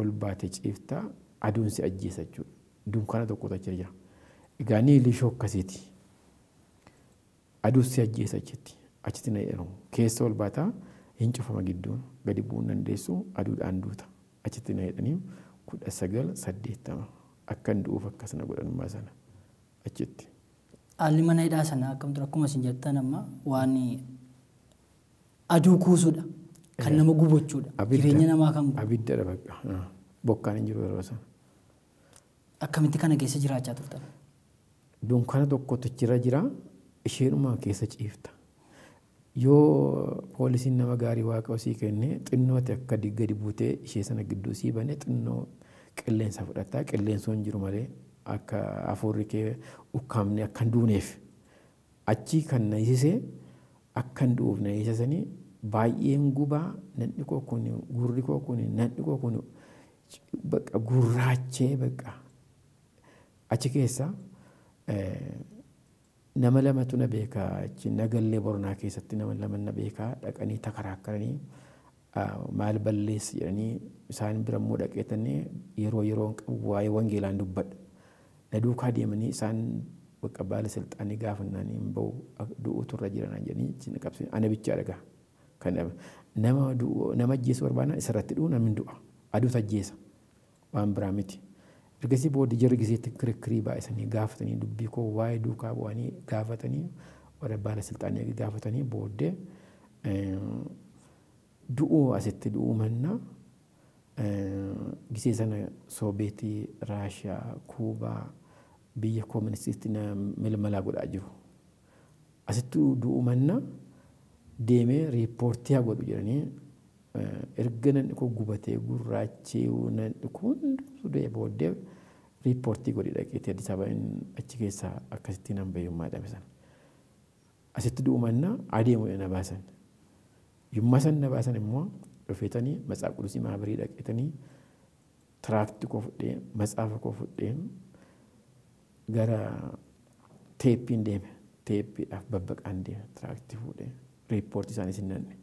ol baate ciiftaa aduun si ajjeessa jechuudha. Dunkaana tokko achi jira. Egaa ni lishoo akkasiiti. Aduun si ajjeessa achitti. Achitti na jedhamu. Keessa ol baataa hin cufama gidduun gadi bu'uun dandeessu aduudhaan duuta. Achitti na jedhanii kudha sagal saddeettama Akka hin du'uuf akkas na godhanummaa sana achitti. Haalli mana hidhaa sana akkamtu akkuma isin jettan amma waan aduu kuusudha. Kan nama gubachuudha. Jireenya namaa kan gubu. Abiddadha bakka. Bokkaan hin jiru yeroo sana. Akkamitti kana keessa jiraachaa turtan? Dunkaana tokkotu jira jira isheenumaa keessa ciifta. Yoo poolisiin nama gaarii waaqa osii kenne xinnootti akka gadi buutee ishee sana gidduu sii bane xinnoo qilleensa fudhataa qilleensoon jiru malee akka afuurri kee ukkaamne akka duuneef kan na akka hin na baay'een gubaa nadhi koo kun gurri koo kun nadhi koo kun gurraachee baqa Achi keessa eh, nama lamatu na beekaa achi nagallee bornaa keessatti nama lama na beekaa dhaqanii takarakaranii ah, maal balleessa jedhanii isaan bira immoo dhaqeetanii yeroo yeroon qabu waa'ee wangeelaan dubbadha. Na duukaa deemanii isaan baqa baala silxaanii gaafannaan hin bahu du'uu turra jiranaa jedhanii ana bichaa dhagaa. Nama ajjeesu barbaadaan isirratti du'u namni du'a. Aduutu ajjeesa waan biraa miti. Ergasii booddee jarri giseetti kirikkirii baay'isanii gaafatanii dubbii koo waa'ee duukaa bu'anii gaafatanii warra baala silxaanii gaafatanii booddee eh, du'uu asitti du'uu manna eh, gisee sana Soobeetii, Raashiyaa, Kuubaa biyya kooministiitti milmalaa godhaa jiru. asitti du'uu manna deemee riippoortii haa godhu jedhanii Eh, erga nan dhiqu gubatee gurraachee nan dhiqu hunduu e booddee riippoortii godhee dhaqee, Addis Ababa achi keessaa akkasitti nan bayyummaa dhabisan. Asitti du'umannaa adeemu na baasan. Yommaa san na baasan immoo dhufeetanii matsaaf qulusii maabirii dhaqeetanii tiraafti koo fudhee matsaafa koo fudhee gara teeppiin deeme teeppiidhaaf babbaqaan deeme tiraafti fuudhee riippoortii isaanii sin nanne.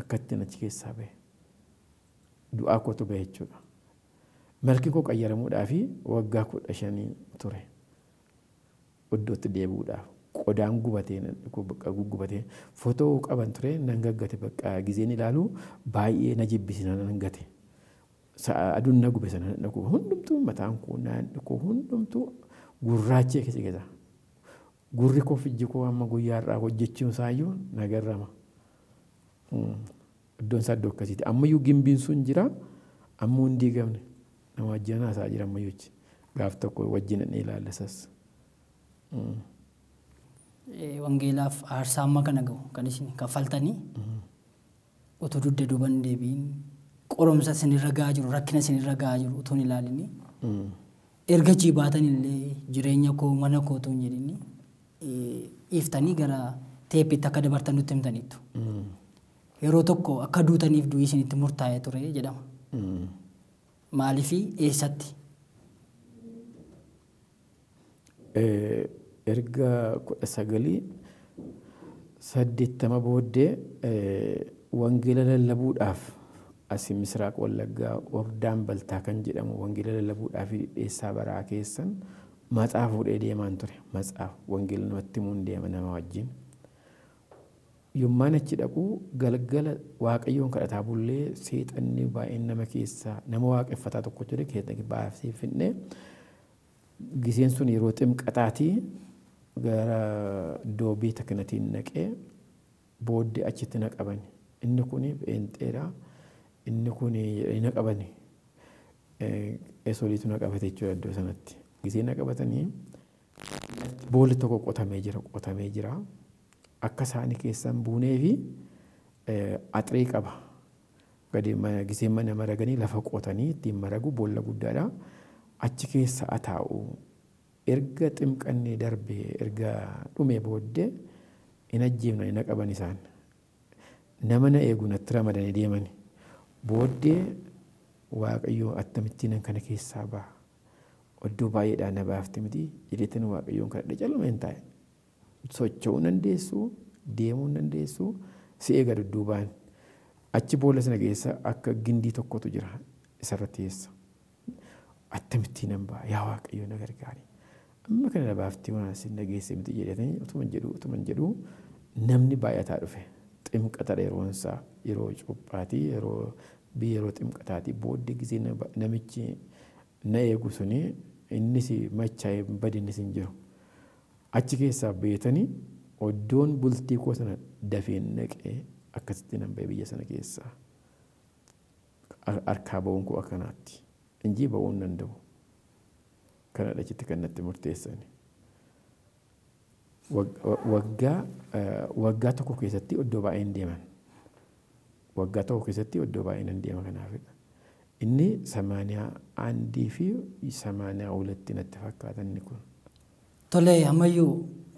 akkatti ittiin achi keessaa bahe du'aa kootu bahe jechuudha. Malki koo qayyaramuudhaa fi waggaa kudha shanii ture iddootti deebi'uudhaaf qodaan gubatee baqqa gugubatee footoo qaban ture nan gaggate baqqa gizeen ilaalu baay'ee na jibbisina nan gate. Aduun na gube sana dhaqu hundumtuu mataan koo naan dhaqu hundumtuu gurraachee keessa gata. Gurri koo fijji koo amma guyyaa irraa hojjechuun isaayyuu nagarrama. Iddoon isaa iddoo akkasiiti. Ammayyuu gimbiin sun jira ammoo hin diigamne nama wajjin haasaa jira ammayyuuchi. Gaaf tokko wajjin ni ilaalla mm. Wangeelaaf aarsaa ammaa kana gahu kan isin kaffaltanii utuu mm. dudda duuban deebiin qoromsa irra gahaa jiru rakkina irra gahaa jiru utuun ilaalinii mm. erga jiibaatan illee jireenya koo mana koo utuun jedhanii dhiiftanii gara teephiitti akka dabartan nutti yeroo tokko akka duutaniif du'ii isinitti murtaa'ee ture jedhama. Hmm. Maalii fi eessatti? Eh, erga kudha sagalii saddeettama booddee eh, wangeela lallabuudhaaf asii Misraaq Wallaggaa wardaan Baltaa kan jedhamu wangeela lallabuudhaaf dhiyeessaa baraa keessan maxaa fuudhee deemaan ture. Maxaa wangeela namatti himuun deema nama wajjin. yommaan achi dhaqu galgala waaqayyoon kadhataa bullee seexanni baay'een nama keessaa nama waaqeffataa tokko ture keessa baafsee finne giseen sun yeroo ximqaxaatii gara doobii beeta naqee booddee achitti naqaban inni kun pheenxeedha inni kun na qabani eesoliitu na iddoo sanatti gisee naqabatanii qabatanii boolli tokko qotamee jira qotamee jira. akka isaanii keessan buunee fi qaba. Giseen mana maraganii lafa qotanii ittiin maragu boolla guddaadha. Achi keessa ataa'u erga ximqannee darbee erga dhume booddee hin ajjeefna hin qaban isaan. Nama na eegu natti ramadanii deemani. Booddee attamitti akkamittiin kana keessaa ba'a. Oddoo baay'eedhaan na baafti miti jedheetiin waaqayyoon kana dhacaluun hin socho'uu hin dandeessu deemuu hin dandeessu si eega dudduubaan achi boolla sana keessa akka gindii tokkotu jira isarra teessa. Attamitti nan ba'a yaa waaqayyoo na gargaari. Amma kana na baaftii waan sin dhageesse miti jedhatanii utuman jedhu utuman jedhu namni baay'ataa dhufe ximqata yeroon yeroo cuuphaati yeroo bi yeroo ximqataati booddi gisee namichi na eegu suni innis machaa'ee badinnis hin jiru. achi keessaaf beetanii oddoon bultii koo sana dafeen daqee akkasitti nan ba'e biyya sana keessaa harkaa ba'uun koo akkanaatti injii ba'uun danda'u kana achitti kan natti murteessani. Waggaa eh, waggaa tokko keessatti oddoo hin deeman. Waggaa tokko keessatti oddoo baay'een deema kanaafidha. Inni samaaniyaa aandii fi samaaniyaa olitti natti fakkaatan kun. Tolee, ammayyuu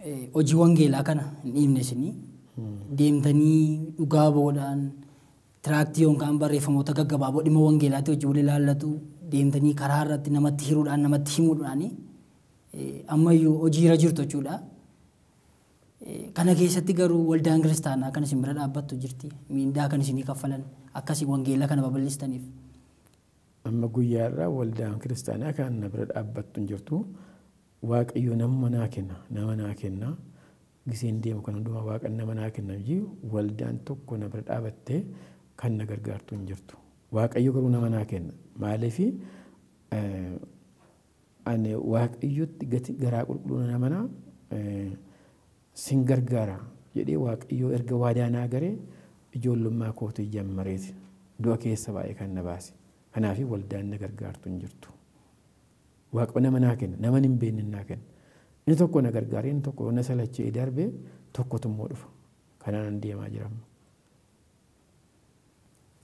eh, hojii wangeelaa kana hin dhiibne isinii deemtanii dhugaa boodaan tiraaktii yookaan barreeffamoota gaggabaaboo dhimma wangeelaatti hojii wal ilaallatu deemtanii karaa irratti namatti hiruudhaan namatti himuudhaani eh, ammayyuu hojii irra jirtu jechuudha. Eh, kana keessatti garuu waldaan kiristaanaa kan isin bira dhaabbattu jirti miindaa kan isinii kaffalan akkasii wangeela kana babal'istaniif. Amma guyyaa irraa waldaan kiristaanaa kan na bira dhaabbattu hin jirtu. waaqayyo nama manaa kenna nama naa kenna giseen deemu kan hundumaa waaqa nama naa kenna waldaan tokko na bira dhaabattee kan na gargaartu hin jirtu waaqayyo garuu nama naa kenna maaliifi ani waaqayyotti gati garaa qulqulluu na manaa sin gargaara jedhee waaqayyoo erga waadaa naa garee ijoollummaa kootu ijammareeti du'a keessa baay'ee kan na baase kanaafi waldaan na gargaartu hin jirtu. waaqa nama naa kenna nama hin beekne naa kenna inni tokko na gargaaree inni tokko na salachee darbee tokkotu immoo dhufa kanaan deemaa jiramu.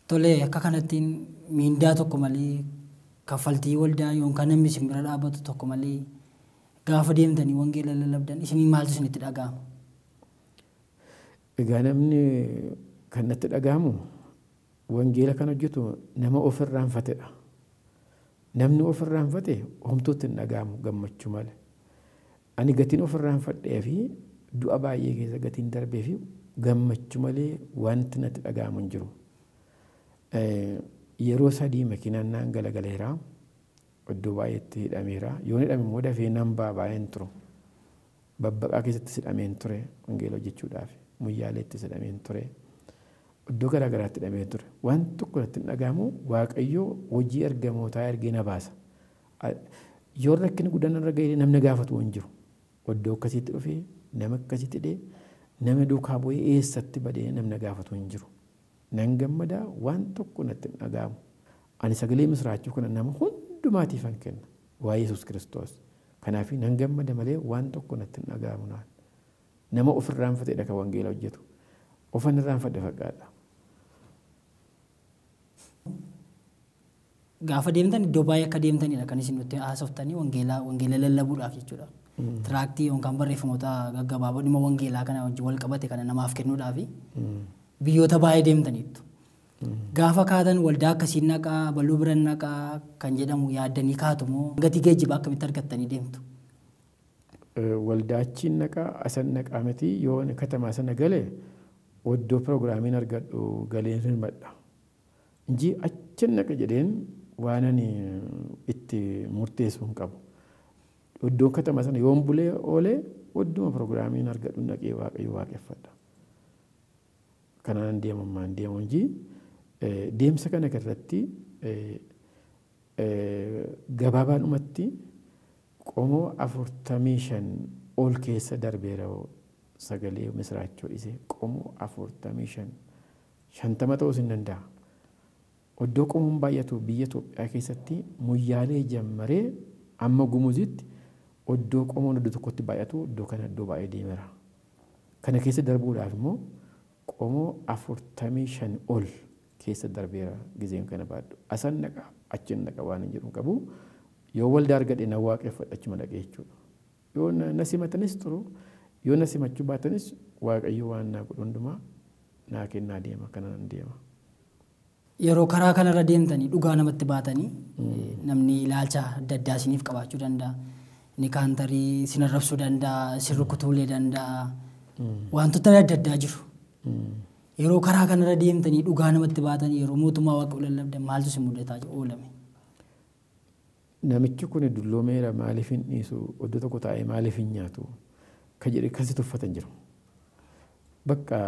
Tolee akka kanattiin miindaa tokko malee kaffaltii waldaa yookaan namni isin bira dhaabbatu tokko malee gaafa deemtanii wangeela lallabdan isinii maaltu isinitti dhaga'ama? Egaa namni kan natti dhaga'amu wangeela kan hojjetu nama ofirraanfatedha. Namni ofirraa hin fate homtuutti hin dhaga'amu gammachuu Ani gatiin ofirraa hin fi du'a baay'ee keessa gatiin darbee fi gammachuu malee wanti natti dhaga'amu hin jiru. Yeroo sadii makiinaan naan galagaleera. Iddoo baay'eetti hidhameera. Yoo hidhame immoo dafee nambaa ba'a baay'ee turu. Babbaqaa keessatti hidhameen ture wangeela hojjechuudhaaf. Muyyaalee itti hidhameen ture. iddoo garaa garaatti dhabee ture. Waan tokko irratti hin dhaga'amu Waaqayyoo hojii ergamootaa ergee nabaasa baasa. Yoo rakkinni guddaan irra ga'e namni gaafatu hin jiru. Iddoo akkasiitti dhufee nama akkasitti hidhee nama duukaa bu'ee eessatti badee namna gaafatu hin jiru. Nan gammadaa waan tokko natti hin dhaga'amu. Ani sagalee misraachuu kana nama hundumaatiifan kenna. Waa Kiristoos. Kanaaf nan gammada malee waan tokko natti hin dhaga'amu naan. Nama ofirraan fedhedha kan wangeela hojjetu. Ofan irraan fedhe faqaadha. gaafa deemtan iddoo baay'ee akka deemtanidha kan isin nutti haasoftanii wangeelaa wangeela lallabuudhaaf jechuudha. Tiraaktii yookaan barreeffamoota gaggabaaboo dhimma wangeelaa kana wajjin wal qabate kana namaaf kennuudhaafi biyyoota baay'ee deemtaniitu. Gaafa kaatan waldaa akkasii naqaa baluu bira naqaa kan jedhamu yaaddanii kaatumoo gatii geejjibaa akkamitti argattanii deemtu? Waldaachiin naqaa asan naqaa miti yoo katamaa sana galee oddoo piroogiraamiin argadhu galeen hirmadha. injii achi naqa jedheen waanan eh, itti murteessu hin qabu. Iddoo katama sana yoon bulee oolee odduma piroogiraamiin argadhu naqee waaqayyo waaqeffadha. Kanaan deema ammaan deemu eh, deemsa kana irratti eh, gabaabaadhumatti qomoo afurtamii shan ol keessa darbeera sagalee misraachoo dhisee qomoo afurtamii shan shantama ta'uus hin danda'a. Oddoo qomuun baay'atu biyya Itoophiyaa keessatti muyyaalee jammaree amma gumuzitti oddoo qomoon iddoo tokkotti baay'atu iddoo kana iddoo baay'ee deemeera. Kana keessa darbuudhaaf immoo qomoo afurtamii shan ol keessa darbeera gizeen kana baadhu. Asan naqa achiin naqa waan hin jiru hin qabu yoo waldaa argadhe na waaqeffadha achuma dhaqee Yoo na simatanis turu yoo na simachuu baatanis waaqayyo waan naa godhu hundumaa naa kennaa deema kanaan deema. yeroo karaa kanarra deemtanii dhugaa namatti baatanii namni ilaalcha adda addaa isiniif qabaachuu danda'a. Ni kaantarii isin arrabsuu danda'a, isin rukutulee danda'a. Wantoota adda addaa jiru. Yeroo karaa kanarra deemtanii dhugaa namatti baatanii yeroo mootummaa waaqa lallabdan maaltu sin mudataa oolame? Namichi kun dulloomeera maaliif hin dhiisu? Iddoo tokko taa'ee maaliif hin nyaatu? Ka jedhee akkasitti uffatan jiru. bakka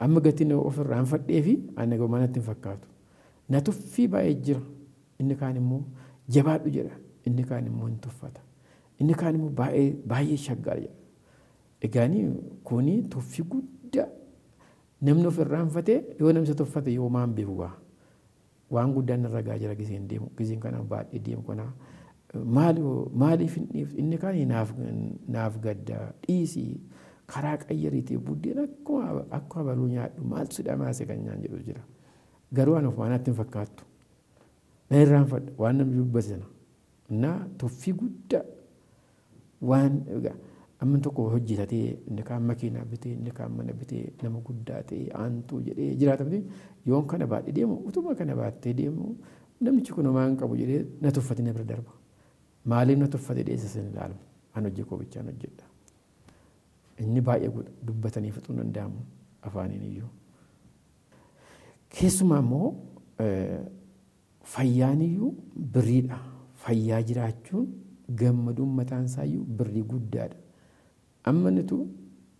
amma gatiin ofirraa hin fadhee fi ani manatti hin fakkaatu. Na tuffii baay'ee jira. Inni kaan immoo jabaadhu jedha. Inni kaan immoo hin Inni kaan immoo baay'ee baay'ee shaggaa jedha. Egaani kuni tuffii guddaa namni ofirraa hin fatee yoo namsa tuffate yoo maan beeku waan guddaan irra gaa jira gizeen deemu gizeen kana baay'ee deemu kana maaliif inni kaan naaf gaddaa dhiisii. karaa qayyariitii buddeen akkuma abaluu nyaadhu maaltu dhamase kan nyaan jedhu jira. Garuu ani ofumaanaatti hin fakkaattu. irraa irraanfadha waan namni dubbasina. Na tuffii guddaa waan amma tokko hojjetatee inni kaan makiinaa bitee inni kaan mana bitee nama guddaa ta'e aantuu jedhee jiraatamte yoon kana baadhee deemu utuma kana baattee deemu namnichi kun homaan qabu jedhee na tuffate na bira darba. Maaliif na tuffate dheessa sin ilaalma. An hojje koo an hojjedha. inni baay'ee godha dubbatanii fixuun danda'amu afaaniin iyyuu. Keessumaa immoo fayyaan iyyuu birriidha. Fayyaa jiraachuun gammaduun mataan isaa iyyuu birrii guddaadha. Ammanitu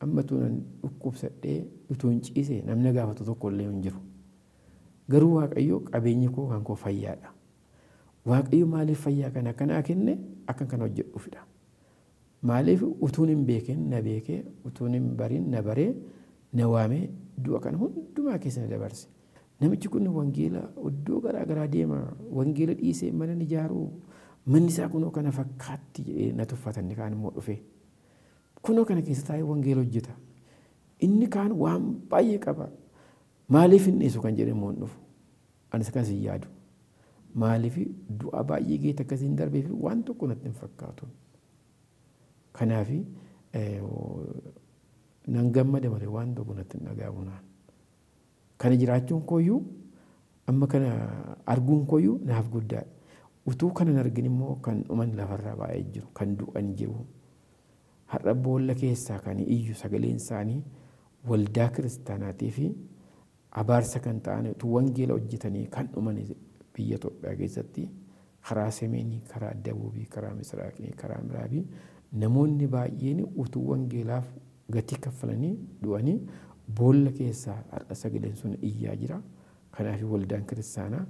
ammatu nan dhukkubsadhee utuu hin ciise namni gaafatu tokko illee hin jiru. Garuu Waaqayyo qabeenyi koo kan koo fayyaadha. Waaqayyo maaliif fayyaa kana akkanaa kenne akka kan hojjedhuufidha. Maaliif utuun hin beekin na beekee, utuun hin bariin na baree, na waamee du'a kana hundumaa keessa na dabarse. Namichi kun wangeela iddoo garaa garaa deema wangeela dhiisee mana ni ijaaruu manni isaa kunoo kana fakkaatti jedhee na tuffatan kaan immoo dhufe. Kunoo kana keessa taa'ee wangeela hojjeta. Inni kaan waan baay'ee qaba. Maaliif hin dhiisu kan jedhee immoo hin dhufu. Anis kanas hin yaadu. Maaliif du'a baay'ee geete akkasiin darbee fi waan tokko natti hin fakkaatu. Kanaaf nan gammada malee waan tokko natti hin dhaga'amu Kana jiraachuun kooyyuu amma kana arguun kooyyuu naaf guddaa Utuu kanan argin immoo kan dhuman lafarraa baay'ee jiru, kan du'an jiru, har'a boolla keessaa kan iyyuu sagaleen isaanii waldaa kiristaanaatii fi abaarsa kan ta'an utuu wangeela hojjetanii kan dhuman biyya Itoophiyaa keessatti karaa semeenii, karaa dabuubii, karaa misiraatii, karaa miraabii namoonni baay'een utuu wangeelaaf gatii kaffalanii du'anii boolla keessaa har'a sagaleen sun iyyaa jira. Kanaaf waldaan kiristaanaa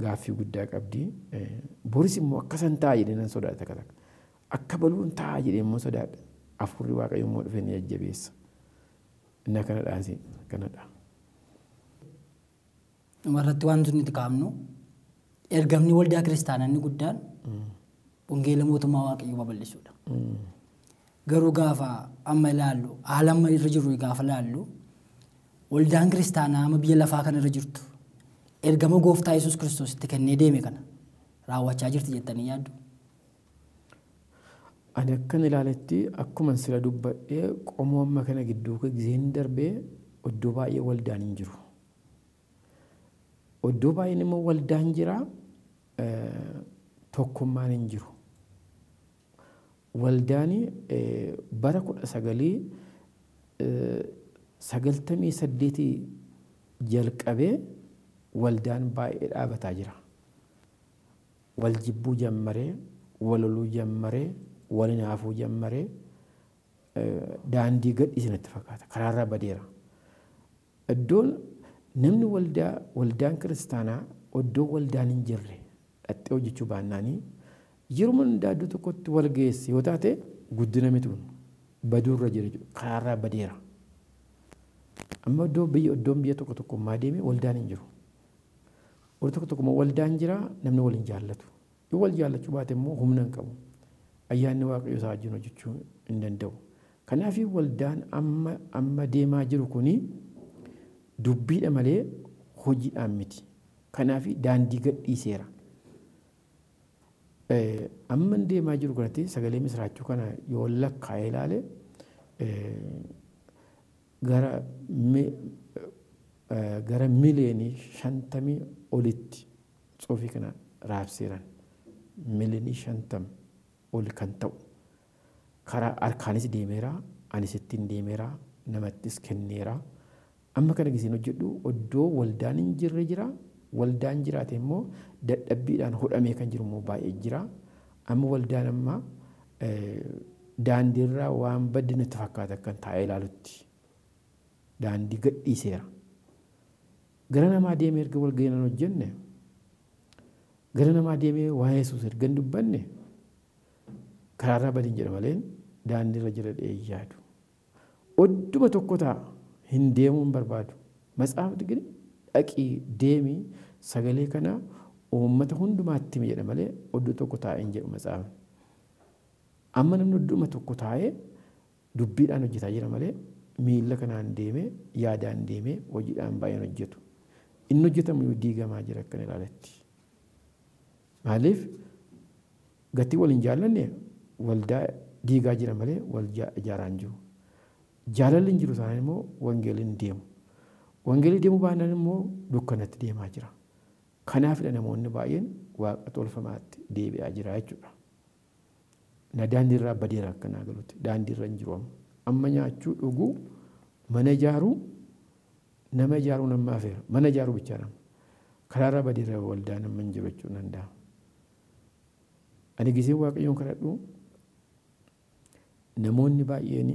gaaffii guddaa qabdi. Eh, Boris immoo akkasan ta'a jedhee sodaata Akka baluun ta'a jedhee immoo sodaadha. Afurri waaqayyo immoo ni jajjabeessa. Inni akkanadhaas akkanadha. Dhumarratti wanti nuti kaa'amnu ergamni waldaa kiristaana inni guddaan mm. wangeela mootummaa waaqayyoo babal'isuudha. Garuu gaafa amma ilaallu haala amma irra jirru gaafa ilaallu waldaan kiristaanaa amma biyya lafaa kana irra jirtu ergama gooftaa Yesuus kiristoos itti kennee deeme kana raawwachaa jirtu jettanii yaaddu. Ani akkan ilaaletti akkuma sila dubbadhee qomo amma kana gidduu gizeen darbee oddoo baay'ee waldaan hin jiru. Oddoo baay'een immoo waldaan jira tokkummaan hin jiru. waldaani bara kudha sagalii sagaltamii saddeetii jalqabee waldaan baay'ee dhaabataa jira. Waljibbuu jammaree, waloluu jammaree, walin haafuu jammaree daandii gadhiisan itti fakkaata. Karaarraa badeera. Iddoon namni waldaa waldaan kiristaanaa iddoo waldaan hin jirre dhaxxee hojjechuu baannaanii yeruma hundaa iddoo tokkotti wal geesse yoo taate guddina miti kun baduurra jiru jechuudha karaarraa badeera. Amma iddoo biyya iddoon biyya tokko tokkummaa deeme waldaan hin jiru. Warri tokko tokkummaa waldaan jira namni wal hin jaallatu. Yoo wal jaallachuu baate immoo humna hin qabu. Ayyaanni waaqayyo isaa wajjin hojjechuu hin danda'u. Kanaafii waldaan amma deemaa jiru kuni dubbiidha malee hojiidhaan miti. Kanaafii daandii gadhiiseera. Eh, amma deemaa jiru kanatti sagalee misraachuu kana yoo lakkaa'ee ilaale eh, gara eh, miliyeenii shantamii olitti tsoofii kana raabseeran miliyeenii shantam ol kan ta'u karaa harkaanis deemeera anisittiin deemeera namattis kenneera amma kana giseen hojjedhu iddoo waldaan hin jirre jira. Waldaan jiraate immoo dadhabbiidhaan hodhamee kan jiru immoo baay'ee jira. Amma waldaan ammaa daandiirraa waan baddi natti fakkaata kan taa'ee ilaalutti daandii gadhiiseera. Gara namaa deemee erga wal ga'inaan hojjenne gara namaa deemee waa'ee yesuus erga hin dubbanne karaarraa badiin jedha malee daandiirra jira dhiyee yaadu. Odduma tokko ta'a hin deemuun barbaadu. Matsaafni gini dhaqii deemii sagalee kana uummata hundumaatti jedha malee oddoo tokko taa'e jedhu matsaafni. Amma namni odduma tokko taa'ee dubbiidhaan hojjetaa jira malee miilla kanaan deemee yaadaan deemee hojiidhaan baay'een hojjetu. Inni hojjetamu diigamaa jira akkan ilaaletti. Maaliif gatii waliin hin jaallanne waldaa diigaa jira malee wal ijaaraan jiru. Jaalalli hin jiru taanaan immoo wangeelli deemu. ወንጌል ዲሙ ባነን ሞ ዱከነት ዲማ ጅራ ከናፍ ለነሞን ባየን ዋቀ ጦልፈማት ዲቢ አጅራ ያችሁ እና ዳንዲራ በዴራ ከናገሉት ዳንዲራ እንጅሮም አመኛችሁ እጉ መነጃሩ ነመጃሩ ነማፌር መነጃሩ ብቻ ነው ከራራ በዲረ ወልዳን መንጀሮቹ ነንዳ አንድ ጊዜ ዋቅዮን ከረዱ ነሞን ባየኒ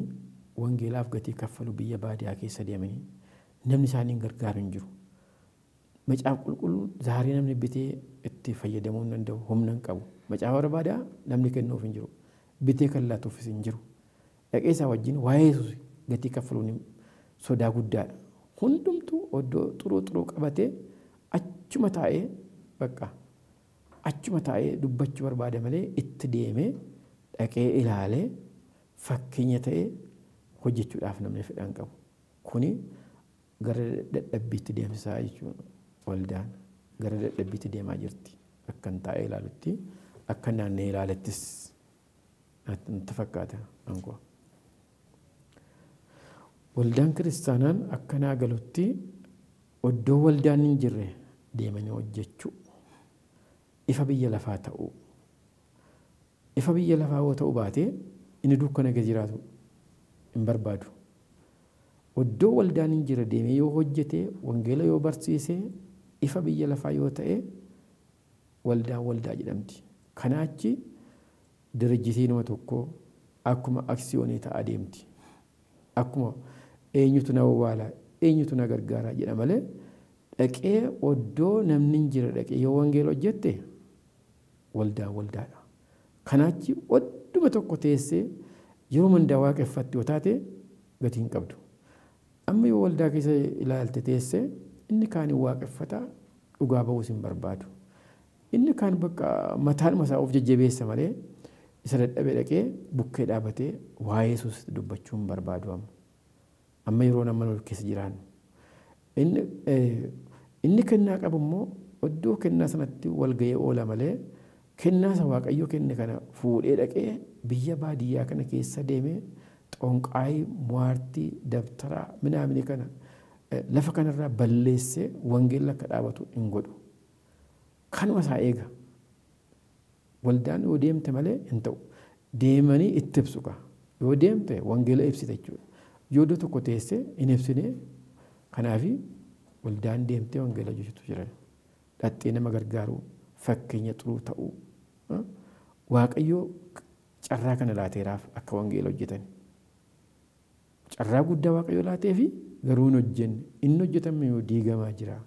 ወንጌላፍ ገት የከፈሉ ብዬ ባዲያ namni isaanii gargaaru hin jiru. Macaaf qulqulluu zaarii namni bitee itti fayyadamuu hin danda'u humna hin qabu. Macaaf barbaadaa namni kennuuf hin jiru. Bitee kan laatuufis hin jiru. Dhaqee isaa wajjin waa'ee yesuus gatii kaffaluun sodaa guddaadha. Hundumtuu oddoo xuruu xuruu qabatee achuma taa'ee bakka achuma taa'ee dubbachuu barbaada malee itti deemee dhaqee ilaalee fakkeenya ta'ee hojjechuudhaaf namni fedhan qabu. Kuni gara dadhabbiitti deemsaa jechuudha waldaan gara dadhabbiitti deemaa jirti akkan taa'ee ilaalutti akka naannee ilaalattis natti fakkaata Waldaan kiristaanaan akkanaa galutti oddoo waldaan hin jirre deemanii hojjechuu ifa biyya lafaa ta'uu ifa biyya lafaa woo ta'u baatee inni dukkana gadi jiraatu hin barbaadu. Oddoo waldaan hin jira deemee yoo hojjetee wangeela yoo barsiisee ifa biyya lafaa yoo ta'e waldaan waldaa jedhamti. Kanaachi dirjitii nama tokkoo akkuma aksiyoonii ta'a deemti. Akkuma eenyutu na waala eenyutu na gargaaraa jedha malee dhaqee oddoo namni hin jira dhaqee yoo wangeela hojjette waldaan waldaadha. Kanaachi wadduma tokko teessee yeroo mandaa waaqeffatti yoo taate gatii hin qabdu. amma yoo waldaa keessa ilaalte teesse inni kaanii waaqeffata dhugaa ba'uus hin barbaadu. Inni kaan bakka mataan masaa of jajjabeessa malee isa dadhabee dhaqee bukkee dhaabatee waa'ee yesuus dubbachuu hin barbaadu amma. Amma yeroo nama keessa jiraan. Eh, inni kennaa qabu immoo iddoo kennaa sanatti walga'ee oola malee kennaa isa waaqayyoo kenne kana fuudhee dhaqee biyya baadiyyaa kana keessa deemee Qoonqaayii, Muwaartii, Dabtaraa, minaamini kana eh, lafa kanarraa balleessee wangeela akka dhaabatu hin godhu. Kanuma isaa eega. Waldaan yoo deemte malee hin ta'u. Deemanii itti ibsu Yoo deemte wangeela ibsite jechuudha. dha. iddoo tokko teessee hin ibsine kanaafi waldaan deemtee wangeela hojjetu jira. Dhaxxee nama gargaaru fakkeenya xuruu ta'uu. Waaqayyoo carraa kana laateeraaf akka wangeela hojjetan. carraa guddaa waaqayyo laatee fi garuu hin hojjenne inni hojjetame yoo diigamaa jira.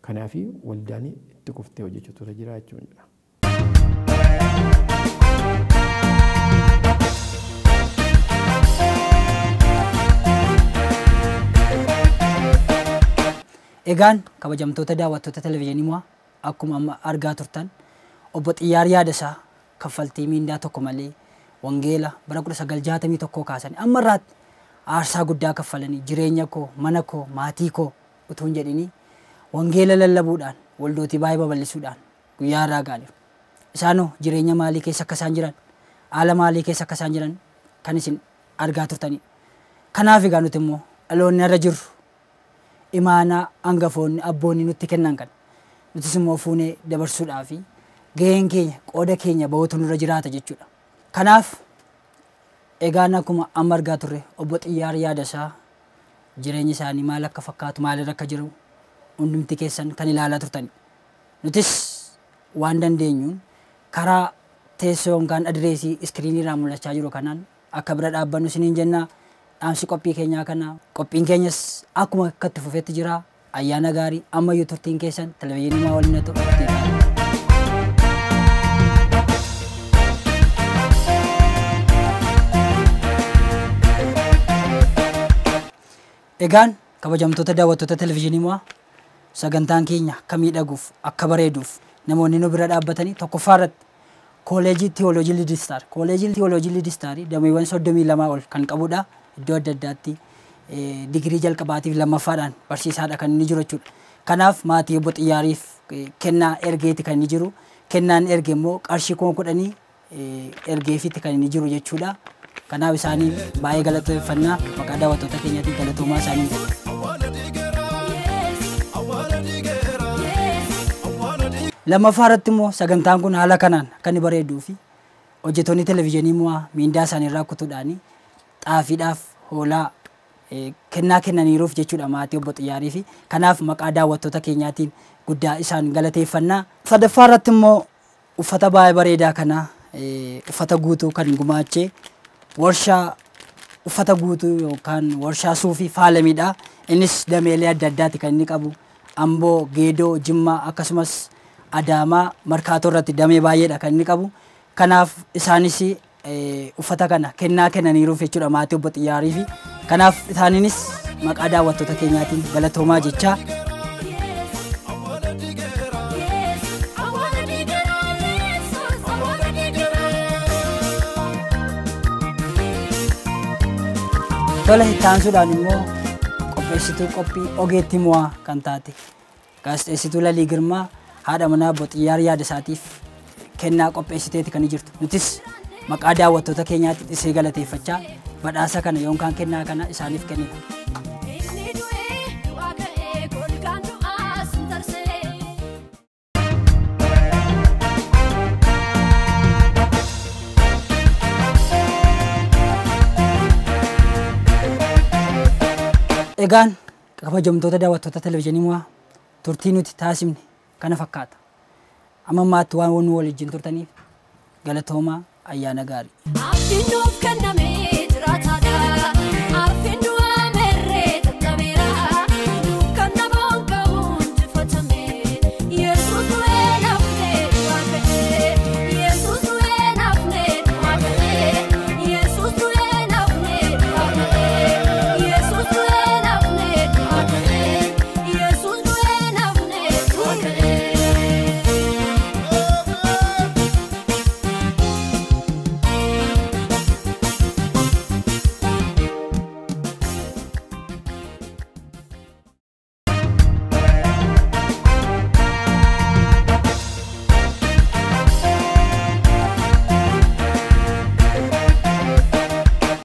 kanaafi waldaan itti kuftee hojjechuutu tura jira jechuudha. Egaan kabajamtoota daawwattoota televizyiinii mo'aa akkuma amma argaa turtan obbo Xiyyaar Yaadasaa kaffaltii miindaa tokko malee wangeela bara 1961 kaasan amma irraatti aarsaa guddaa kaffalanii jireenya koo, mana koo, maatii koo utuun jedhanii wangeela lallabuudhaan waldootii baay'ee babal'isuudhaan guyyaa irraa gaaliif. Isaanoo jireenya maalii keessa akka isaan jiran, haala maalii keessa akka isaan jiran kan isin argaa turtanii. Kanaaf egaa nuti immoo dhaloonni arra jirru imaanaa hangafoonni abboonni nutti kennan kan nutis immoo fuunee dabarsuudhaa fi gaheen keenya qooda keenya bahuutu nurra jiraata jechuudha. Kanaaf Egaa akkuma amma argaa turre obbo Xiyyaar Yaadasaa jireenyi isaanii maal akka fakkaatu maalirra akka jiru hundumti keessan kan ilaalaa turtani. Nutis waan dandeenyuun karaa teessoo yookaan adireesii iskiriinirraa mul'achaa jiru kanaan akka bira dhaabbannu isiniin jenna. Dhaamsi qophii keenyaa kana qophiin keenyas akkuma akkatti fufetti jira. Ayyaana gaarii ammayyuu turtiin keessan televizyiinii maa waliin haa ta'u. Egaan kabajamtoota daawwattoota televizyiinii mo'aa sagantaan keenya akka miidhaguuf akka bareeduuf namoonni nu bira dhaabbatanii tokkoffaa irratti kooleejii Tiyooloojii Lidistaar. Kooleejiin Tiyooloojii Lidistaarii dameewwan soddomii lamaa ol kan qabudha. Iddoo adda addaatti digirii jalqabaatiif lammaffaadhaan barsiisaadha kan inni jiru jechuudha. Kanaaf maatii obbo Xiyyaariif kennaa ergeeti kan jiru. Kennaan erge immoo qarshii kuma kudhanii ergeefitti kan inni jiru jechuudha. Kanaaf isaanii baay'ee galateeffannaa maqaa daawwattoota keenyaatiin galatoomaa isaanii Lammaffaa irratti immoo sagantaan kun haala kanaan akka inni bareeduu fi hojjettoonni televizyiinii immoo miindaa isaanii irraa kutuudhaan xaafiidhaaf hoolaa kennaa kennaniiruuf jechuudha maatii obbo Xiyyaarii fi kanaaf maqaa daawwattoota keenyaatiin guddaa isaan galateeffannaa. Sadaffaa irratti immoo uffata baay'ee bareedaa kana uffata guutuu kan gumaachee warshaa uffata guutuu yookaan warshaa suufii faalamiidha Innis dameelee adda addaati kan inni qabu. Amboo, Geedoo, Jimmaa akkasumas Adaamaa, Markaatoo irratti damee baay'eedha kan inni qabu. Kanaaf isaanis uffata kana kennaa kennaniiruuf jechuudha maatii obbo Xiyyaariifi. Kanaaf isaaniinis maqaa daawwattoota keenyaatiin galatoomaa jechaa Tola itti immoo qopheessituu qophii ogeetti mo'aa kan taate gaazexeessituu Lalii Girmaa haadha manaa Boxiyyaar yaada isaatiif kennaa qopheessiteeti kan jirtu. Nutis maqaa daawwattoota keenyaatti dhisee galateeffachaa badhaasa kana yookaan kennaa kana isaaniif kennina. Egaan jomtoota daawwattoota televizyiinii mo'aa turtii nuti taasifne kana fakkaata. Amma maatti waan nu waliin turtaniif galatoomaa ayyaana gaarii.